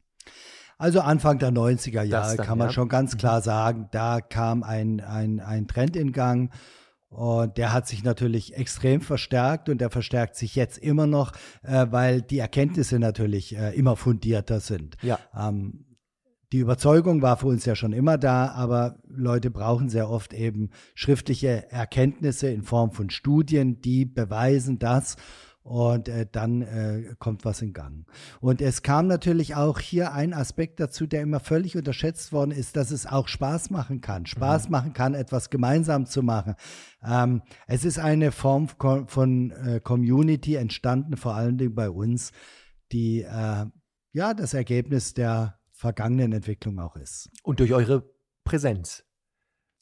Also Anfang der 90er Jahre dann, kann man ja. schon ganz mhm. klar sagen, da kam ein, ein, ein Trend in Gang und der hat sich natürlich extrem verstärkt und der verstärkt sich jetzt immer noch, äh, weil die Erkenntnisse natürlich äh, immer fundierter sind. Ja. Ähm, die Überzeugung war für uns ja schon immer da, aber Leute brauchen sehr oft eben schriftliche Erkenntnisse in Form von Studien, die beweisen das und äh, dann äh, kommt was in Gang. Und es kam natürlich auch hier ein Aspekt dazu, der immer völlig unterschätzt worden ist, dass es auch Spaß machen kann. Spaß mhm. machen kann, etwas gemeinsam zu machen. Ähm, es ist eine Form von, von äh, Community entstanden, vor allen Dingen bei uns, die äh, ja das Ergebnis der vergangenen Entwicklung auch ist. Und durch eure Präsenz.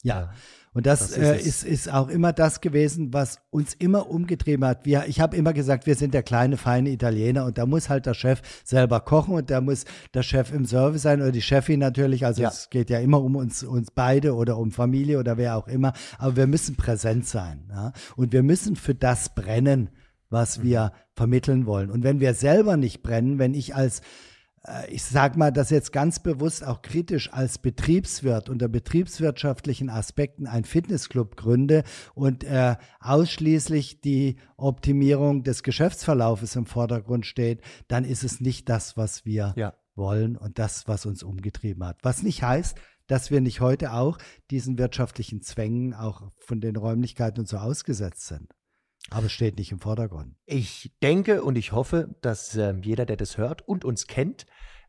Ja. Und das, das ist, äh, ist, ist, auch immer das gewesen, was uns immer umgetrieben hat. Wir, ich habe immer gesagt, wir sind der kleine, feine Italiener und da muss halt der Chef selber kochen und da muss der Chef im Service sein oder die Chefin natürlich. Also ja. es geht ja immer um uns, uns beide oder um Familie oder wer auch immer. Aber wir müssen präsent sein. Ja? Und wir müssen für das brennen, was mhm. wir vermitteln wollen. Und wenn wir selber nicht brennen, wenn ich als äh, ich sage mal das jetzt ganz bewusst auch kritisch als Betriebswirt unter betriebswirtschaftlichen Aspekten ein Fitnessclub gründe und äh, ausschließlich die Optimierung des Geschäftsverlaufes im Vordergrund steht, dann ist es nicht das, was wir ja. wollen und das, was uns umgetrieben hat. Was nicht heißt, dass wir nicht heute auch diesen wirtschaftlichen Zwängen auch von den Räumlichkeiten und so ausgesetzt sind. Aber es steht nicht im Vordergrund. Ich denke und ich hoffe, dass äh, jeder, der das hört und uns kennt,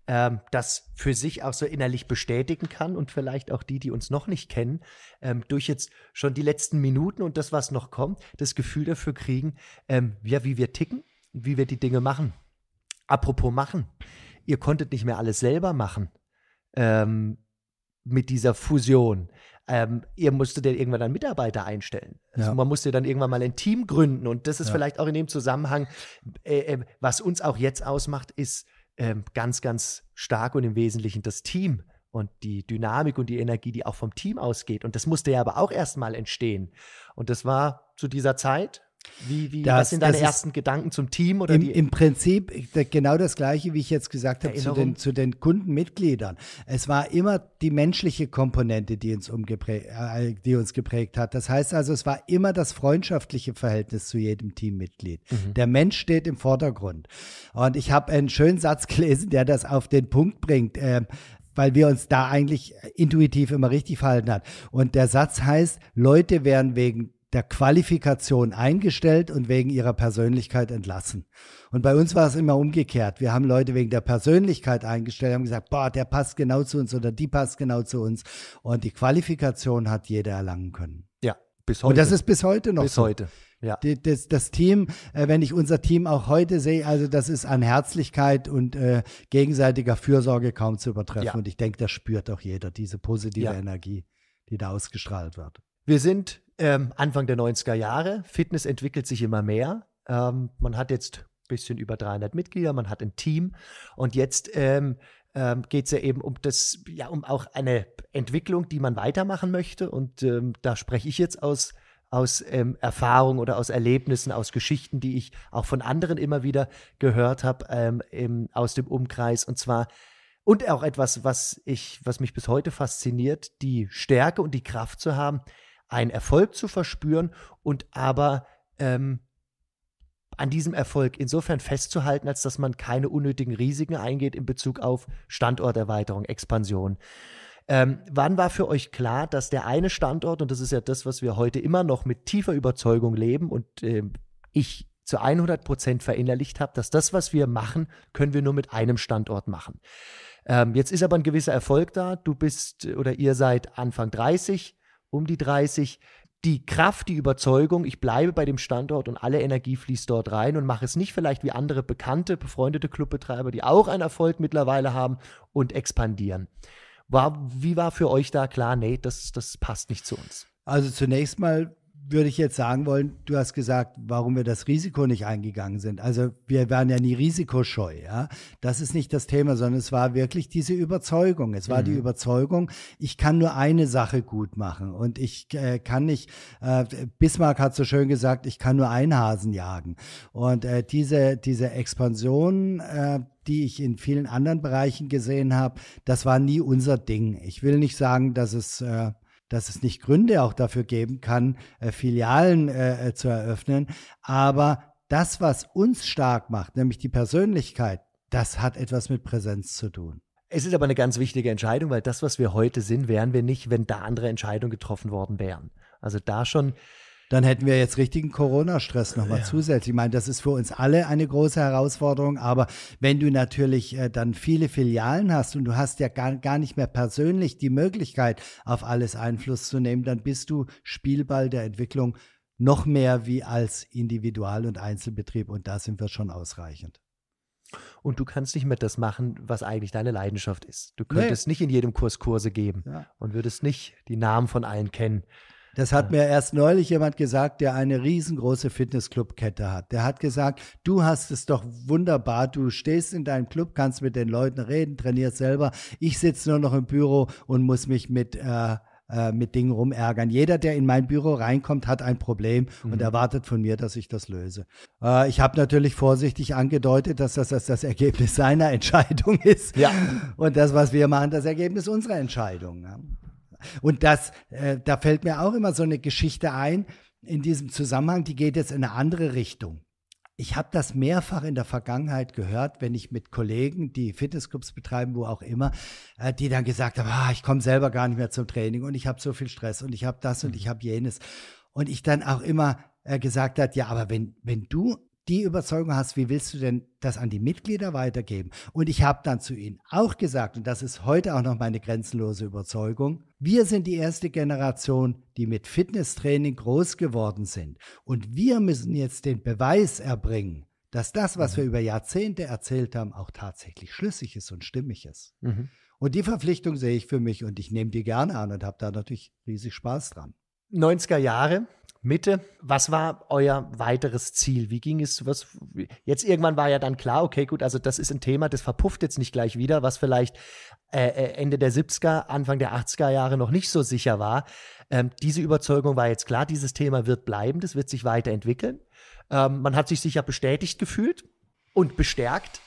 ähm, das für sich auch so innerlich bestätigen kann und vielleicht auch die, die uns noch nicht kennen, ähm, durch jetzt schon die letzten Minuten und das, was noch kommt, das Gefühl dafür kriegen, ähm, ja, wie wir ticken wie wir die Dinge machen. Apropos machen, ihr konntet nicht mehr alles selber machen ähm, mit dieser Fusion. Ähm, ihr musstet ja irgendwann dann Mitarbeiter einstellen. Also ja. Man musste dann irgendwann mal ein Team gründen. Und das ist ja. vielleicht auch in dem Zusammenhang, äh, äh was uns auch jetzt ausmacht, ist ähm, ganz, ganz stark und im Wesentlichen das Team und die Dynamik und die Energie, die auch vom Team ausgeht. Und das musste ja aber auch erstmal entstehen. Und das war zu dieser Zeit, wie, wie, das, was sind deine ersten Gedanken zum Team? Oder im, die? Im Prinzip genau das Gleiche, wie ich jetzt gesagt habe, zu den, zu den, Kundenmitgliedern. Es war immer die menschliche Komponente, die uns, äh, äh, die uns geprägt hat. Das heißt also, es war immer das freundschaftliche Verhältnis zu jedem Teammitglied. Mhm. Der Mensch steht im Vordergrund. Und ich habe einen schönen Satz gelesen, der das auf den Punkt bringt. Äh, weil wir uns da eigentlich intuitiv immer richtig verhalten haben. Und der Satz heißt, Leute werden wegen der Qualifikation eingestellt und wegen ihrer Persönlichkeit entlassen. Und bei uns war es immer umgekehrt. Wir haben Leute wegen der Persönlichkeit eingestellt, haben gesagt, boah, der passt genau zu uns oder die passt genau zu uns. Und die Qualifikation hat jeder erlangen können. Ja, bis heute. Und das ist bis heute noch. Bis so. heute. Ja. Das, das, Team, äh, wenn ich unser Team auch heute sehe, also das ist an Herzlichkeit und äh, gegenseitiger Fürsorge kaum zu übertreffen. Ja. Und ich denke, das spürt auch jeder, diese positive ja. Energie, die da ausgestrahlt wird. Wir sind ähm, Anfang der 90er Jahre. Fitness entwickelt sich immer mehr. Ähm, man hat jetzt ein bisschen über 300 Mitglieder, man hat ein Team und jetzt ähm, ähm geht es ja eben um das, ja, um auch eine Entwicklung, die man weitermachen möchte. Und ähm, da spreche ich jetzt aus aus ähm, Erfahrungen oder aus Erlebnissen, aus Geschichten, die ich auch von anderen immer wieder gehört habe ähm, aus dem Umkreis. Und zwar und auch etwas, was ich, was mich bis heute fasziniert, die Stärke und die Kraft zu haben, einen Erfolg zu verspüren und aber ähm, an diesem Erfolg insofern festzuhalten, als dass man keine unnötigen Risiken eingeht in Bezug auf Standorterweiterung, Expansion. Ähm, wann war für euch klar, dass der eine Standort, und das ist ja das, was wir heute immer noch mit tiefer Überzeugung leben und äh, ich zu 100 Prozent verinnerlicht habe, dass das, was wir machen, können wir nur mit einem Standort machen. Ähm, jetzt ist aber ein gewisser Erfolg da. Du bist oder ihr seid Anfang 30 um die 30, die Kraft, die Überzeugung, ich bleibe bei dem Standort und alle Energie fließt dort rein und mache es nicht vielleicht wie andere bekannte, befreundete Clubbetreiber, die auch einen Erfolg mittlerweile haben und expandieren. War, wie war für euch da klar, Nate, das, das passt nicht zu uns? Also zunächst mal würde ich jetzt sagen wollen, du hast gesagt, warum wir das Risiko nicht eingegangen sind. Also wir waren ja nie risikoscheu, ja. Das ist nicht das Thema, sondern es war wirklich diese Überzeugung. Es war mhm. die Überzeugung, ich kann nur eine Sache gut machen und ich äh, kann nicht, äh, Bismarck hat so schön gesagt, ich kann nur einen Hasen jagen. Und äh, diese, diese Expansion, äh, die ich in vielen anderen Bereichen gesehen habe, das war nie unser Ding. Ich will nicht sagen, dass es äh, dass es nicht Gründe auch dafür geben kann, äh, Filialen äh, äh, zu eröffnen. Aber das, was uns stark macht, nämlich die Persönlichkeit, das hat etwas mit Präsenz zu tun. Es ist aber eine ganz wichtige Entscheidung, weil das, was wir heute sind, wären wir nicht, wenn da andere Entscheidungen getroffen worden wären. Also da schon dann hätten wir jetzt richtigen Corona-Stress nochmal ja. zusätzlich. Ich meine, das ist für uns alle eine große Herausforderung, aber wenn du natürlich äh, dann viele Filialen hast und du hast ja gar, gar nicht mehr persönlich die Möglichkeit, auf alles Einfluss zu nehmen, dann bist du Spielball der Entwicklung noch mehr wie als Individual- und Einzelbetrieb und da sind wir schon ausreichend. Und du kannst nicht mehr das machen, was eigentlich deine Leidenschaft ist. Du könntest nee. nicht in jedem Kurs Kurse geben ja. und würdest nicht die Namen von allen kennen. Das hat mir erst neulich jemand gesagt, der eine riesengroße Fitnessclub-Kette hat. Der hat gesagt, du hast es doch wunderbar, du stehst in deinem Club, kannst mit den Leuten reden, trainierst selber. Ich sitze nur noch im Büro und muss mich mit äh, äh, mit Dingen rumärgern. Jeder, der in mein Büro reinkommt, hat ein Problem mhm. und erwartet von mir, dass ich das löse. Äh, ich habe natürlich vorsichtig angedeutet, dass das, dass das, Ergebnis seiner Entscheidung ist ja. und das, was wir machen, das Ergebnis unserer Entscheidung. Ne? Und das, äh, da fällt mir auch immer so eine Geschichte ein in diesem Zusammenhang, die geht jetzt in eine andere Richtung. Ich habe das mehrfach in der Vergangenheit gehört, wenn ich mit Kollegen, die Fitnessclubs betreiben, wo auch immer, äh, die dann gesagt haben, ah, ich komme selber gar nicht mehr zum Training und ich habe so viel Stress und ich habe das und ich mhm. habe jenes. Und ich dann auch immer äh, gesagt hat, ja, aber wenn, wenn du die Überzeugung hast, wie willst du denn das an die Mitglieder weitergeben? Und ich habe dann zu ihnen auch gesagt, und das ist heute auch noch meine grenzenlose Überzeugung, wir sind die erste Generation, die mit Fitnesstraining groß geworden sind. Und wir müssen jetzt den Beweis erbringen, dass das, was wir mhm. über Jahrzehnte erzählt haben, auch tatsächlich schlüssig ist und stimmig ist. Mhm. Und die Verpflichtung sehe ich für mich und ich nehme die gerne an und habe da natürlich riesig Spaß dran. 90er Jahre, Mitte. Was war euer weiteres Ziel? Wie ging es? Was, jetzt irgendwann war ja dann klar, okay, gut, also das ist ein Thema, das verpufft jetzt nicht gleich wieder, was vielleicht äh, äh Ende der 70er, Anfang der 80er Jahre noch nicht so sicher war. Ähm, diese Überzeugung war jetzt klar, dieses Thema wird bleiben, das wird sich weiterentwickeln. Ähm, man hat sich sicher bestätigt gefühlt und bestärkt.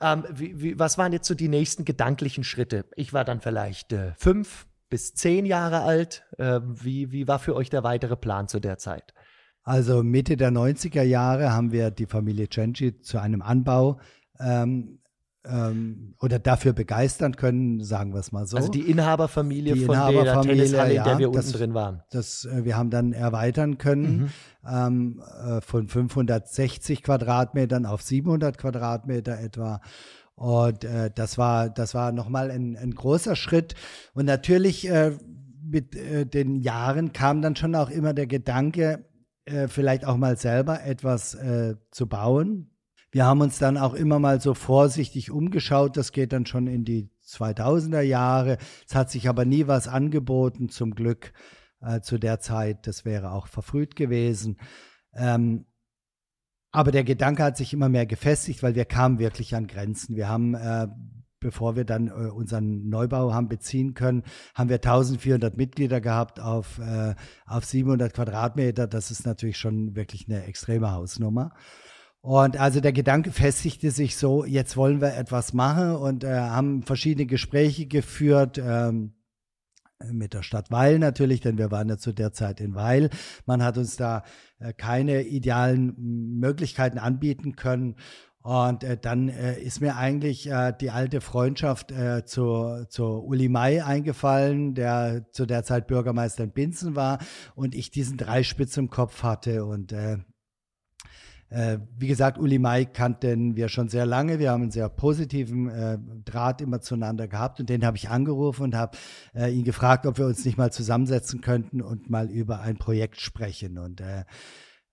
Ähm, wie, wie, was waren jetzt so die nächsten gedanklichen Schritte? Ich war dann vielleicht äh, fünf, bis zehn Jahre alt. Ähm, wie, wie war für euch der weitere Plan zu der Zeit? Also Mitte der 90er Jahre haben wir die Familie Cenci zu einem Anbau ähm, ähm, oder dafür begeistern können, sagen wir es mal so. Also die Inhaberfamilie die von Inhaberfamilie, der Tennishalle, ja, in der wir unten das, drin waren. Das, äh, wir haben dann erweitern können mhm. ähm, äh, von 560 Quadratmetern auf 700 Quadratmeter etwa. Und äh, das war, das war nochmal ein, ein großer Schritt. Und natürlich äh, mit äh, den Jahren kam dann schon auch immer der Gedanke, äh, vielleicht auch mal selber etwas äh, zu bauen. Wir haben uns dann auch immer mal so vorsichtig umgeschaut. Das geht dann schon in die 2000er Jahre. Es hat sich aber nie was angeboten, zum Glück äh, zu der Zeit. Das wäre auch verfrüht gewesen. Ähm, aber der Gedanke hat sich immer mehr gefestigt, weil wir kamen wirklich an Grenzen. Wir haben äh, bevor wir dann äh, unseren Neubau haben beziehen können, haben wir 1400 Mitglieder gehabt auf, äh, auf 700 Quadratmeter. Das ist natürlich schon wirklich eine extreme Hausnummer. Und also der Gedanke festigte sich so, jetzt wollen wir etwas machen und äh, haben verschiedene Gespräche geführt. Ähm, mit der Stadt Weil natürlich, denn wir waren ja zu der Zeit in Weil. Man hat uns da äh, keine idealen Möglichkeiten anbieten können. Und äh, dann äh, ist mir eigentlich äh, die alte Freundschaft äh, zu, zu Uli May eingefallen, der zu der Zeit Bürgermeister in Binzen war und ich diesen Dreispitz im Kopf hatte. Und äh, äh, wie gesagt, Uli Mai kannten wir schon sehr lange. Wir haben einen sehr positiven äh, Draht immer zueinander gehabt und den habe ich angerufen und habe äh, ihn gefragt, ob wir uns nicht mal zusammensetzen könnten und mal über ein Projekt sprechen. Und äh,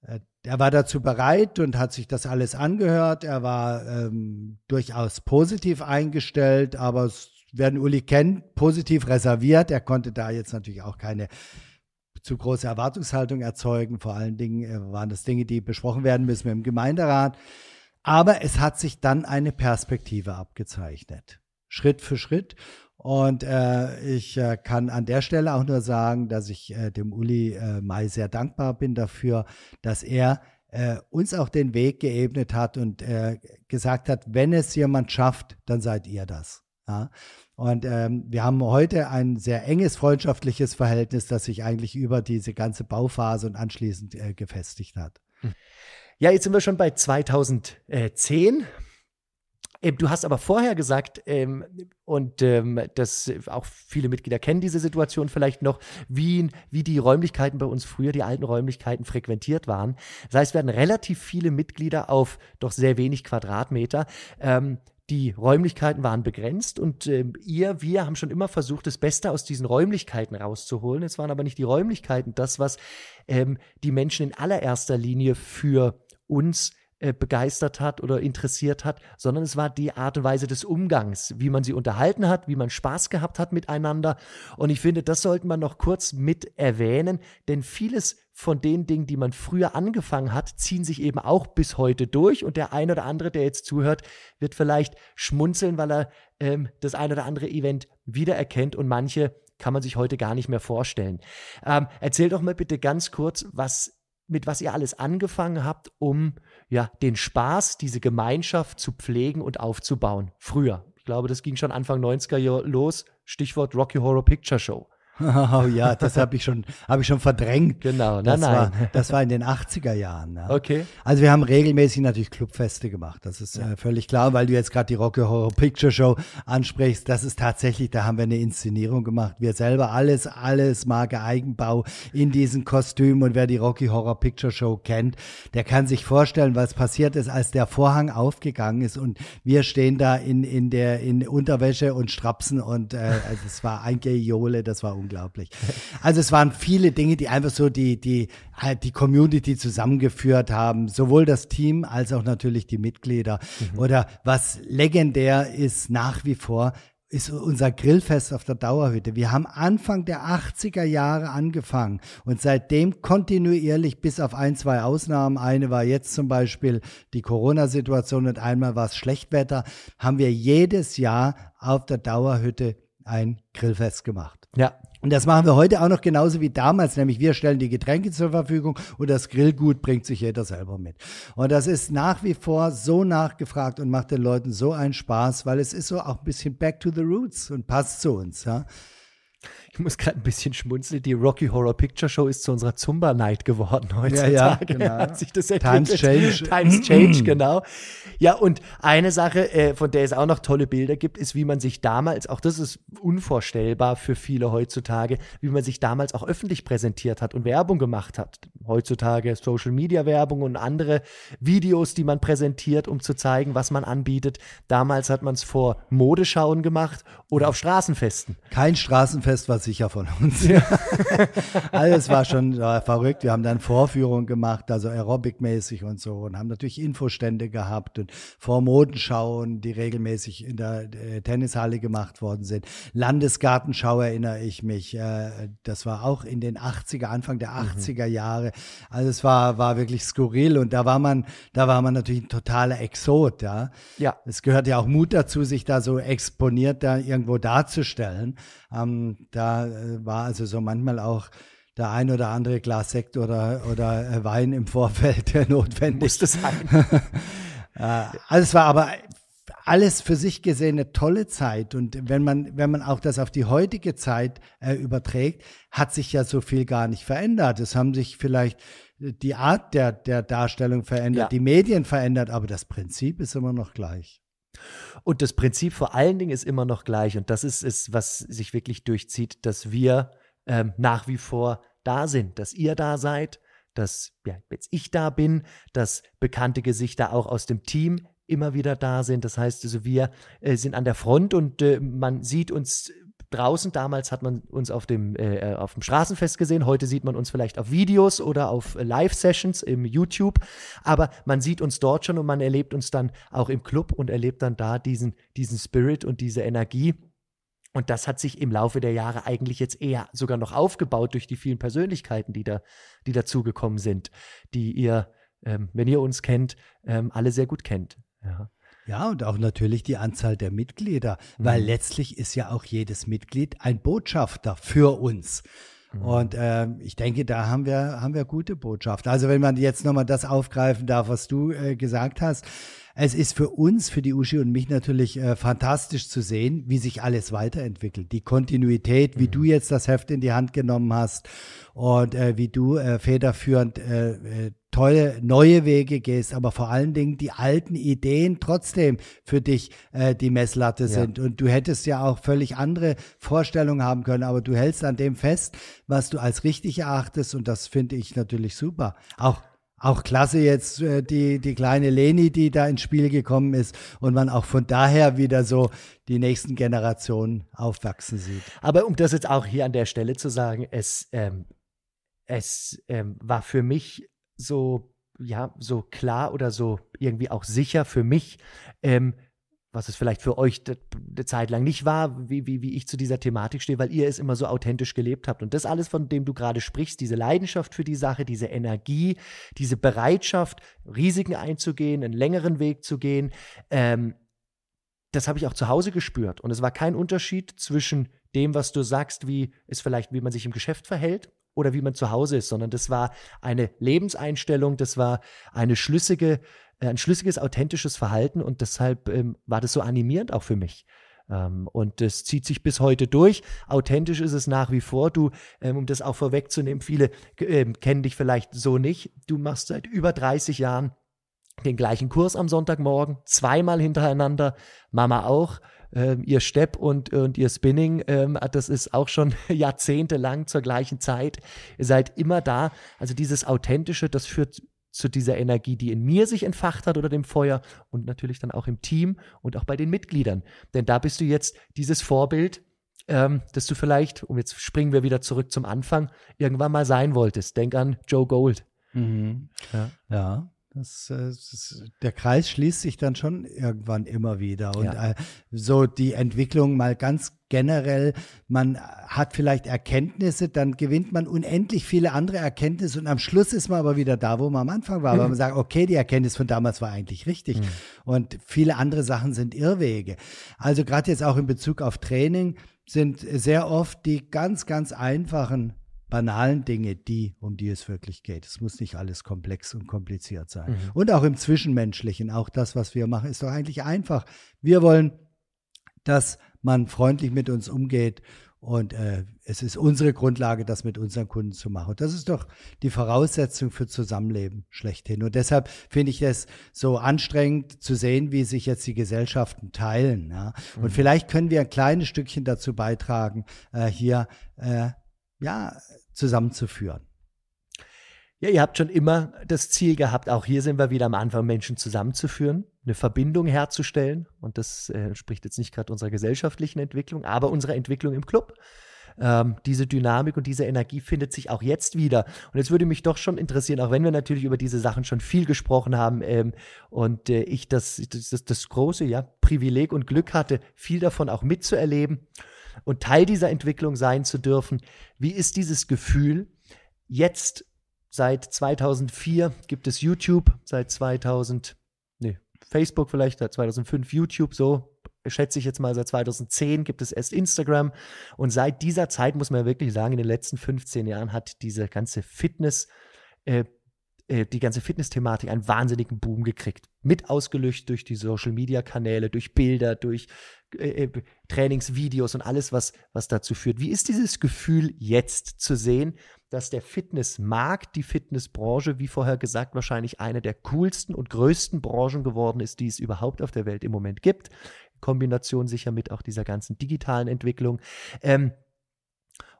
äh er war dazu bereit und hat sich das alles angehört. Er war ähm, durchaus positiv eingestellt, aber werden Uli kennt, positiv reserviert. Er konnte da jetzt natürlich auch keine zu große Erwartungshaltung erzeugen. Vor allen Dingen äh, waren das Dinge, die besprochen werden müssen im Gemeinderat. Aber es hat sich dann eine Perspektive abgezeichnet. Schritt für Schritt. Und äh, ich äh, kann an der Stelle auch nur sagen, dass ich äh, dem Uli äh, May sehr dankbar bin dafür, dass er äh, uns auch den Weg geebnet hat und äh, gesagt hat, wenn es jemand schafft, dann seid ihr das. Ja? Und ähm, wir haben heute ein sehr enges freundschaftliches Verhältnis, das sich eigentlich über diese ganze Bauphase und anschließend äh, gefestigt hat. Hm. Ja, jetzt sind wir schon bei 2010. Ähm, du hast aber vorher gesagt, ähm, und ähm, das auch viele Mitglieder kennen diese Situation vielleicht noch, wie, wie die Räumlichkeiten bei uns früher, die alten Räumlichkeiten frequentiert waren. Das heißt, wir hatten relativ viele Mitglieder auf doch sehr wenig Quadratmeter. Ähm, die Räumlichkeiten waren begrenzt und äh, ihr, wir haben schon immer versucht, das Beste aus diesen Räumlichkeiten rauszuholen. Es waren aber nicht die Räumlichkeiten das, was ähm, die Menschen in allererster Linie für uns äh, begeistert hat oder interessiert hat, sondern es war die Art und Weise des Umgangs, wie man sie unterhalten hat, wie man Spaß gehabt hat miteinander. Und ich finde, das sollte man noch kurz mit erwähnen, denn vieles von den Dingen, die man früher angefangen hat, ziehen sich eben auch bis heute durch. Und der ein oder andere, der jetzt zuhört, wird vielleicht schmunzeln, weil er ähm, das ein oder andere Event wiedererkennt und manche kann man sich heute gar nicht mehr vorstellen. Ähm, erzähl doch mal bitte ganz kurz, was mit was ihr alles angefangen habt, um ja den Spaß, diese Gemeinschaft zu pflegen und aufzubauen. Früher. Ich glaube, das ging schon Anfang 90er los. Stichwort Rocky Horror Picture Show. Oh ja, das habe ich, schon, hab ich schon verdrängt. Genau, nein, das nein. War, das war in den 80er Jahren. Ja. Okay. Also wir haben regelmäßig natürlich Clubfeste gemacht, das ist ja. äh, völlig klar. Weil du jetzt gerade die Rocky Horror Picture Show ansprichst, das ist tatsächlich, da haben wir eine Inszenierung gemacht. Wir selber alles, alles Marke Eigenbau in diesen Kostümen. Und wer die Rocky Horror Picture Show kennt, der kann sich vorstellen, was passiert ist, als der Vorhang aufgegangen ist und wir stehen da in, in, der, in Unterwäsche und Strapsen und äh, also es war ein Gejole, das war unglaublich unglaublich. Also es waren viele Dinge, die einfach so die, die, halt die Community zusammengeführt haben, sowohl das Team als auch natürlich die Mitglieder. Mhm. Oder was legendär ist nach wie vor, ist unser Grillfest auf der Dauerhütte. Wir haben Anfang der 80er Jahre angefangen und seitdem kontinuierlich bis auf ein, zwei Ausnahmen, eine war jetzt zum Beispiel die Corona-Situation und einmal war es Schlechtwetter, haben wir jedes Jahr auf der Dauerhütte ein Grillfest gemacht. Ja, und das machen wir heute auch noch genauso wie damals, nämlich wir stellen die Getränke zur Verfügung und das Grillgut bringt sich jeder selber mit. Und das ist nach wie vor so nachgefragt und macht den Leuten so einen Spaß, weil es ist so auch ein bisschen back to the roots und passt zu uns. Ja? ich muss gerade ein bisschen schmunzeln, die Rocky Horror Picture Show ist zu unserer Zumba Night geworden heute. Ja, ja genau. Hat sich das Times Change. Times Change, genau. Ja, und eine Sache, äh, von der es auch noch tolle Bilder gibt, ist, wie man sich damals, auch das ist unvorstellbar für viele heutzutage, wie man sich damals auch öffentlich präsentiert hat und Werbung gemacht hat. Heutzutage Social Media Werbung und andere Videos, die man präsentiert, um zu zeigen, was man anbietet. Damals hat man es vor Modeschauen gemacht oder auf Straßenfesten. Kein Straßenfest, was ich sicher von uns. Ja. Alles also war schon äh, verrückt. Wir haben dann Vorführungen gemacht, also aerobic-mäßig und so und haben natürlich Infostände gehabt und Vormodenschauen, die regelmäßig in der äh, Tennishalle gemacht worden sind. Landesgartenschau erinnere ich mich. Äh, das war auch in den 80er, Anfang der 80er mhm. Jahre. Also es war, war wirklich skurril und da war man, da war man natürlich ein totaler Exot, ja. Ja. Es gehört ja auch Mut dazu, sich da so exponiert da irgendwo darzustellen. Ähm, da äh, war also so manchmal auch der ein oder andere Glas Sekt oder, oder äh, Wein im Vorfeld notwendig. Musste sein. Äh, also es war aber alles für sich gesehen eine tolle Zeit. Und wenn man, wenn man auch das auf die heutige Zeit äh, überträgt, hat sich ja so viel gar nicht verändert. Es haben sich vielleicht die Art der, der Darstellung verändert, ja. die Medien verändert, aber das Prinzip ist immer noch gleich. Und das Prinzip vor allen Dingen ist immer noch gleich. Und das ist es, was sich wirklich durchzieht, dass wir ähm, nach wie vor da sind, dass ihr da seid, dass ja, jetzt ich da bin, dass bekannte Gesichter auch aus dem Team immer wieder da sind. Das heißt, also wir äh, sind an der Front und äh, man sieht uns draußen. Damals hat man uns auf dem, äh, äh, auf dem Straßenfest gesehen. Heute sieht man uns vielleicht auf Videos oder auf äh, Live-Sessions im YouTube. Aber man sieht uns dort schon und man erlebt uns dann auch im Club und erlebt dann da diesen, diesen Spirit und diese Energie. Und das hat sich im Laufe der Jahre eigentlich jetzt eher sogar noch aufgebaut durch die vielen Persönlichkeiten, die da, die dazugekommen sind, die ihr, ähm, wenn ihr uns kennt, ähm, alle sehr gut kennt. Ja. Ja, und auch natürlich die Anzahl der Mitglieder, mhm. weil letztlich ist ja auch jedes Mitglied ein Botschafter für uns. Mhm. Und äh, ich denke, da haben wir, haben wir gute Botschaft. Also wenn man jetzt nochmal das aufgreifen darf, was du äh, gesagt hast, es ist für uns, für die Uschi und mich natürlich äh, fantastisch zu sehen, wie sich alles weiterentwickelt. Die Kontinuität, mhm. wie du jetzt das Heft in die Hand genommen hast und äh, wie du äh, federführend äh, äh, tolle neue Wege gehst, aber vor allen Dingen die alten Ideen trotzdem für dich äh, die Messlatte ja. sind. Und du hättest ja auch völlig andere Vorstellungen haben können, aber du hältst an dem fest, was du als richtig erachtest und das finde ich natürlich super. Auch auch klasse jetzt äh, die, die kleine Leni, die da ins Spiel gekommen ist und man auch von daher wieder so die nächsten Generationen aufwachsen sieht. Aber um das jetzt auch hier an der Stelle zu sagen, es, ähm, es ähm, war für mich so, ja, so klar oder so irgendwie auch sicher für mich, ähm, was es vielleicht für euch eine Zeit lang nicht war, wie, wie, wie ich zu dieser Thematik stehe, weil ihr es immer so authentisch gelebt habt. Und das alles, von dem du gerade sprichst, diese Leidenschaft für die Sache, diese Energie, diese Bereitschaft, Risiken einzugehen, einen längeren Weg zu gehen, ähm, das habe ich auch zu Hause gespürt. Und es war kein Unterschied zwischen dem, was du sagst, wie es vielleicht, wie man sich im Geschäft verhält oder wie man zu Hause ist, sondern das war eine Lebenseinstellung, das war eine schlüssige äh, ein schlüssiges, authentisches Verhalten und deshalb ähm, war das so animierend auch für mich. Ähm, und das zieht sich bis heute durch. Authentisch ist es nach wie vor. Du, ähm, um das auch vorwegzunehmen, viele ähm, kennen dich vielleicht so nicht. Du machst seit über 30 Jahren den gleichen Kurs am Sonntagmorgen, zweimal hintereinander, Mama auch. Ähm, ihr Step und, und ihr Spinning, ähm, das ist auch schon jahrzehntelang zur gleichen Zeit. Ihr seid immer da. Also dieses Authentische, das führt zu dieser Energie, die in mir sich entfacht hat oder dem Feuer und natürlich dann auch im Team und auch bei den Mitgliedern. Denn da bist du jetzt dieses Vorbild, ähm, das du vielleicht, und jetzt springen wir wieder zurück zum Anfang, irgendwann mal sein wolltest. Denk an Joe Gold. Mhm. Ja. ja. Das, äh, das, der Kreis schließt sich dann schon irgendwann immer wieder. Und ja. Äh, so die Entwicklung mal ganz generell, man hat vielleicht Erkenntnisse, dann gewinnt man unendlich viele andere Erkenntnisse und am Schluss ist man aber wieder da, wo man am Anfang war, weil man mhm. sagt, okay, die Erkenntnis von damals war eigentlich richtig mhm. und viele andere Sachen sind Irrwege. Also gerade jetzt auch in Bezug auf Training sind sehr oft die ganz, ganz einfachen banalen Dinge, die, um die es wirklich geht. Es muss nicht alles komplex und kompliziert sein. Mhm. Und auch im Zwischenmenschlichen, auch das, was wir machen, ist doch eigentlich einfach. Wir wollen, dass man freundlich mit uns umgeht. Und äh, es ist unsere Grundlage, das mit unseren Kunden zu machen. Und das ist doch die Voraussetzung für Zusammenleben schlechthin. Und deshalb finde ich es so anstrengend zu sehen, wie sich jetzt die Gesellschaften teilen. Ja? Und mhm. vielleicht können wir ein kleines Stückchen dazu beitragen, äh, hier äh, ja, zusammenzuführen. Ja, ihr habt schon immer das Ziel gehabt, auch hier sind wir wieder am Anfang, Menschen zusammenzuführen, eine Verbindung herzustellen. Und das entspricht äh, jetzt nicht gerade unserer gesellschaftlichen Entwicklung, aber unserer Entwicklung im Club. Ähm, diese Dynamik und diese Energie findet sich auch jetzt wieder. Und jetzt würde mich doch schon interessieren, auch wenn wir natürlich über diese Sachen schon viel gesprochen haben ähm, und äh, ich das, das, das große ja, Privileg und Glück hatte, viel davon auch mitzuerleben und Teil dieser Entwicklung sein zu dürfen. Wie ist dieses Gefühl, jetzt Seit 2004 gibt es YouTube, seit 2000, nee, Facebook vielleicht, seit 2005 YouTube, so schätze ich jetzt mal, seit 2010 gibt es erst Instagram. Und seit dieser Zeit muss man ja wirklich sagen, in den letzten 15 Jahren hat diese ganze Fitness- äh, äh, die ganze Fitness-Thematik einen wahnsinnigen Boom gekriegt. Mit ausgelöscht durch die Social-Media-Kanäle, durch Bilder, durch äh, äh Trainingsvideos und alles, was, was dazu führt. Wie ist dieses Gefühl jetzt zu sehen, dass der Fitnessmarkt, die Fitnessbranche, wie vorher gesagt, wahrscheinlich eine der coolsten und größten Branchen geworden ist, die es überhaupt auf der Welt im Moment gibt. In Kombination sicher mit auch dieser ganzen digitalen Entwicklung. Ähm,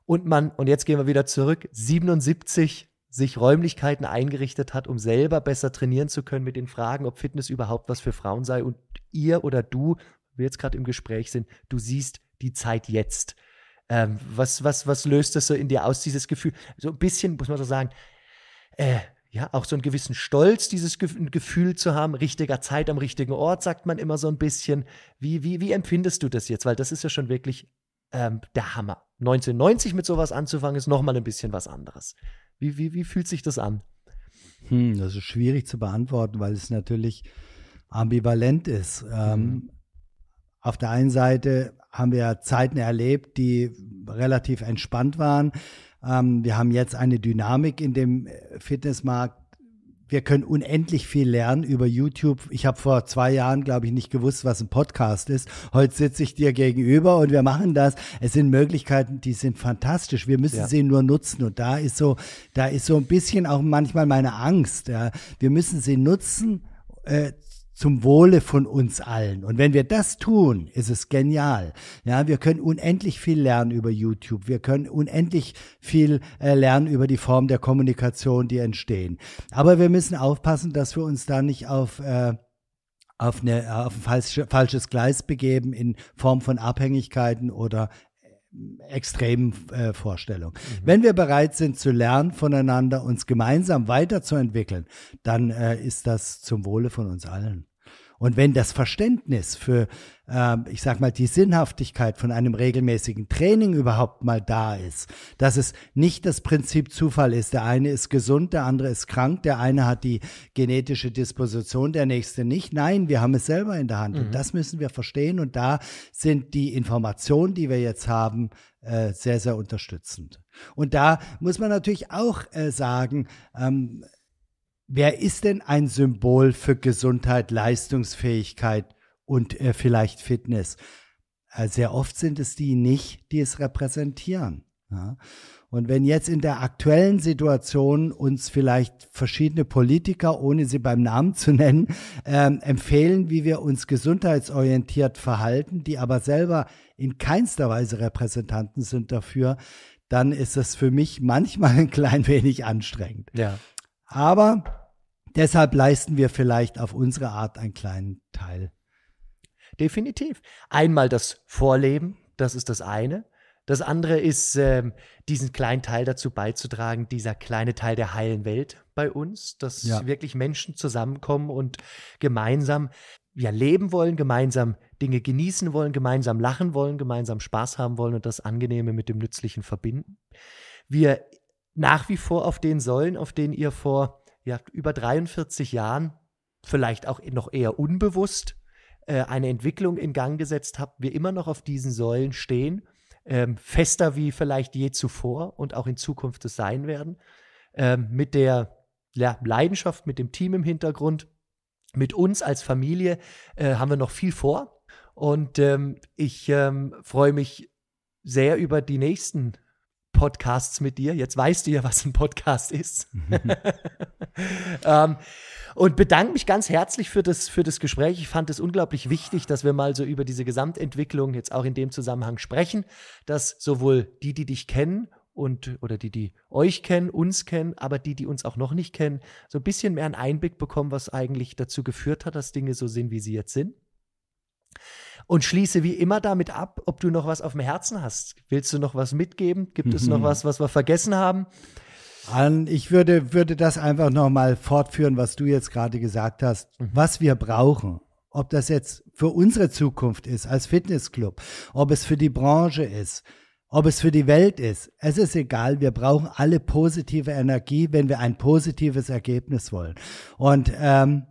und man, und jetzt gehen wir wieder zurück, 77 sich Räumlichkeiten eingerichtet hat, um selber besser trainieren zu können mit den Fragen, ob Fitness überhaupt was für Frauen sei. Und ihr oder du, wir jetzt gerade im Gespräch sind, du siehst die Zeit jetzt. Ähm, was, was, was löst das so in dir aus, dieses Gefühl? So ein bisschen, muss man so sagen, äh, ja, auch so einen gewissen Stolz, dieses Gefühl zu haben, richtiger Zeit am richtigen Ort, sagt man immer so ein bisschen. Wie, wie, wie empfindest du das jetzt? Weil das ist ja schon wirklich ähm, der Hammer. 1990 mit sowas anzufangen, ist nochmal ein bisschen was anderes. Wie, wie, wie fühlt sich das an? Hm, das ist schwierig zu beantworten, weil es natürlich ambivalent ist. Ähm, mhm. Ähm, auf der einen Seite haben wir Zeiten erlebt, die relativ entspannt waren. Ähm, wir haben jetzt eine Dynamik in dem Fitnessmarkt, wir können unendlich viel lernen über YouTube. Ich habe vor zwei Jahren, glaube ich, nicht gewusst, was ein Podcast ist. Heute sitze ich dir gegenüber und wir machen das. Es sind Möglichkeiten, die sind fantastisch. Wir müssen ja. sie nur nutzen. Und da ist so, da ist so ein bisschen auch manchmal meine Angst. Ja. Wir müssen sie nutzen. Äh, zum Wohle von uns allen. Und wenn wir das tun, ist es genial. Ja, wir können unendlich viel lernen über YouTube. Wir können unendlich viel äh, lernen über die Form der Kommunikation, die entstehen. Aber wir müssen aufpassen, dass wir uns da nicht auf äh, auf, eine, auf ein falsche, falsches Gleis begeben in Form von Abhängigkeiten oder äh, extremen äh, Vorstellung. Mhm. Wenn wir bereit sind zu lernen voneinander, uns gemeinsam weiterzuentwickeln, dann äh, ist das zum Wohle von uns allen. Und wenn das Verständnis für, äh, ich sag mal, die Sinnhaftigkeit von einem regelmäßigen Training überhaupt mal da ist, dass es nicht das Prinzip Zufall ist, der eine ist gesund, der andere ist krank, der eine hat die genetische Disposition, der nächste nicht. Nein, wir haben es selber in der Hand mhm. und das müssen wir verstehen und da sind die Informationen, die wir jetzt haben, äh, sehr, sehr unterstützend. Und da muss man natürlich auch äh, sagen, ähm, Wer ist denn ein Symbol für Gesundheit, Leistungsfähigkeit und äh, vielleicht Fitness? Äh, sehr oft sind es die nicht, die es repräsentieren. Ja? Und wenn jetzt in der aktuellen Situation uns vielleicht verschiedene Politiker, ohne sie beim Namen zu nennen, ähm, empfehlen, wie wir uns gesundheitsorientiert verhalten, die aber selber in keinster Weise Repräsentanten sind dafür, dann ist das für mich manchmal ein klein wenig anstrengend. Ja. Aber deshalb leisten wir vielleicht auf unsere Art einen kleinen Teil. Definitiv. Einmal das Vorleben, das ist das eine. Das andere ist, ähm, diesen kleinen Teil dazu beizutragen, dieser kleine Teil der heilen Welt bei uns, dass ja. wirklich Menschen zusammenkommen und gemeinsam ja, leben wollen, gemeinsam Dinge genießen wollen, gemeinsam lachen wollen, gemeinsam Spaß haben wollen und das Angenehme mit dem Nützlichen verbinden. Wir nach wie vor auf den Säulen, auf denen ihr vor ja, über 43 Jahren, vielleicht auch noch eher unbewusst, äh, eine Entwicklung in Gang gesetzt habt, wir immer noch auf diesen Säulen stehen, ähm, fester wie vielleicht je zuvor und auch in Zukunft es sein werden, ähm, mit der ja, Leidenschaft, mit dem Team im Hintergrund, mit uns als Familie äh, haben wir noch viel vor. Und ähm, ich ähm, freue mich sehr über die nächsten Podcasts mit dir. Jetzt weißt du ja, was ein Podcast ist. Mhm. ähm, und bedanke mich ganz herzlich für das, für das Gespräch. Ich fand es unglaublich wichtig, dass wir mal so über diese Gesamtentwicklung jetzt auch in dem Zusammenhang sprechen, dass sowohl die, die dich kennen und oder die, die euch kennen, uns kennen, aber die, die uns auch noch nicht kennen, so ein bisschen mehr einen Einblick bekommen, was eigentlich dazu geführt hat, dass Dinge so sind, wie sie jetzt sind. Und schließe wie immer damit ab, ob du noch was auf dem Herzen hast. Willst du noch was mitgeben? Gibt mhm. es noch mhm. was, was wir vergessen haben? Ich würde, würde das einfach nochmal fortführen, was du jetzt gerade gesagt hast. Mhm. Was wir brauchen, ob das jetzt für unsere Zukunft ist als Fitnessclub, ob es für die Branche ist, ob es für die Welt ist, es ist egal. Wir brauchen alle positive Energie, wenn wir ein positives Ergebnis wollen. Und ähm,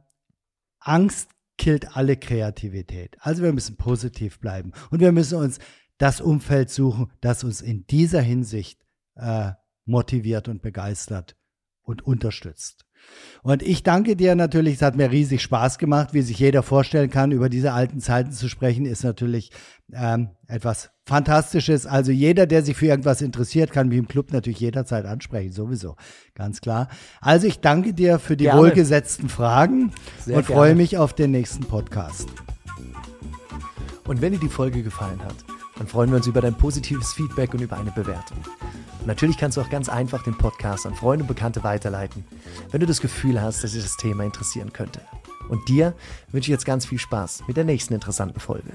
Angst killt alle Kreativität. Also wir müssen positiv bleiben und wir müssen uns das Umfeld suchen, das uns in dieser Hinsicht äh, motiviert und begeistert und unterstützt. Und ich danke dir natürlich, es hat mir riesig Spaß gemacht, wie sich jeder vorstellen kann, über diese alten Zeiten zu sprechen, ist natürlich ähm, etwas Fantastisches. Also jeder, der sich für irgendwas interessiert, kann mich im Club natürlich jederzeit ansprechen, sowieso, ganz klar. Also ich danke dir für die gerne. wohlgesetzten Fragen Sehr und gerne. freue mich auf den nächsten Podcast. Und wenn dir die Folge gefallen hat, dann freuen wir uns über dein positives Feedback und über eine Bewertung. Und natürlich kannst du auch ganz einfach den Podcast an Freunde und Bekannte weiterleiten, wenn du das Gefühl hast, dass dich das Thema interessieren könnte. Und dir wünsche ich jetzt ganz viel Spaß mit der nächsten interessanten Folge.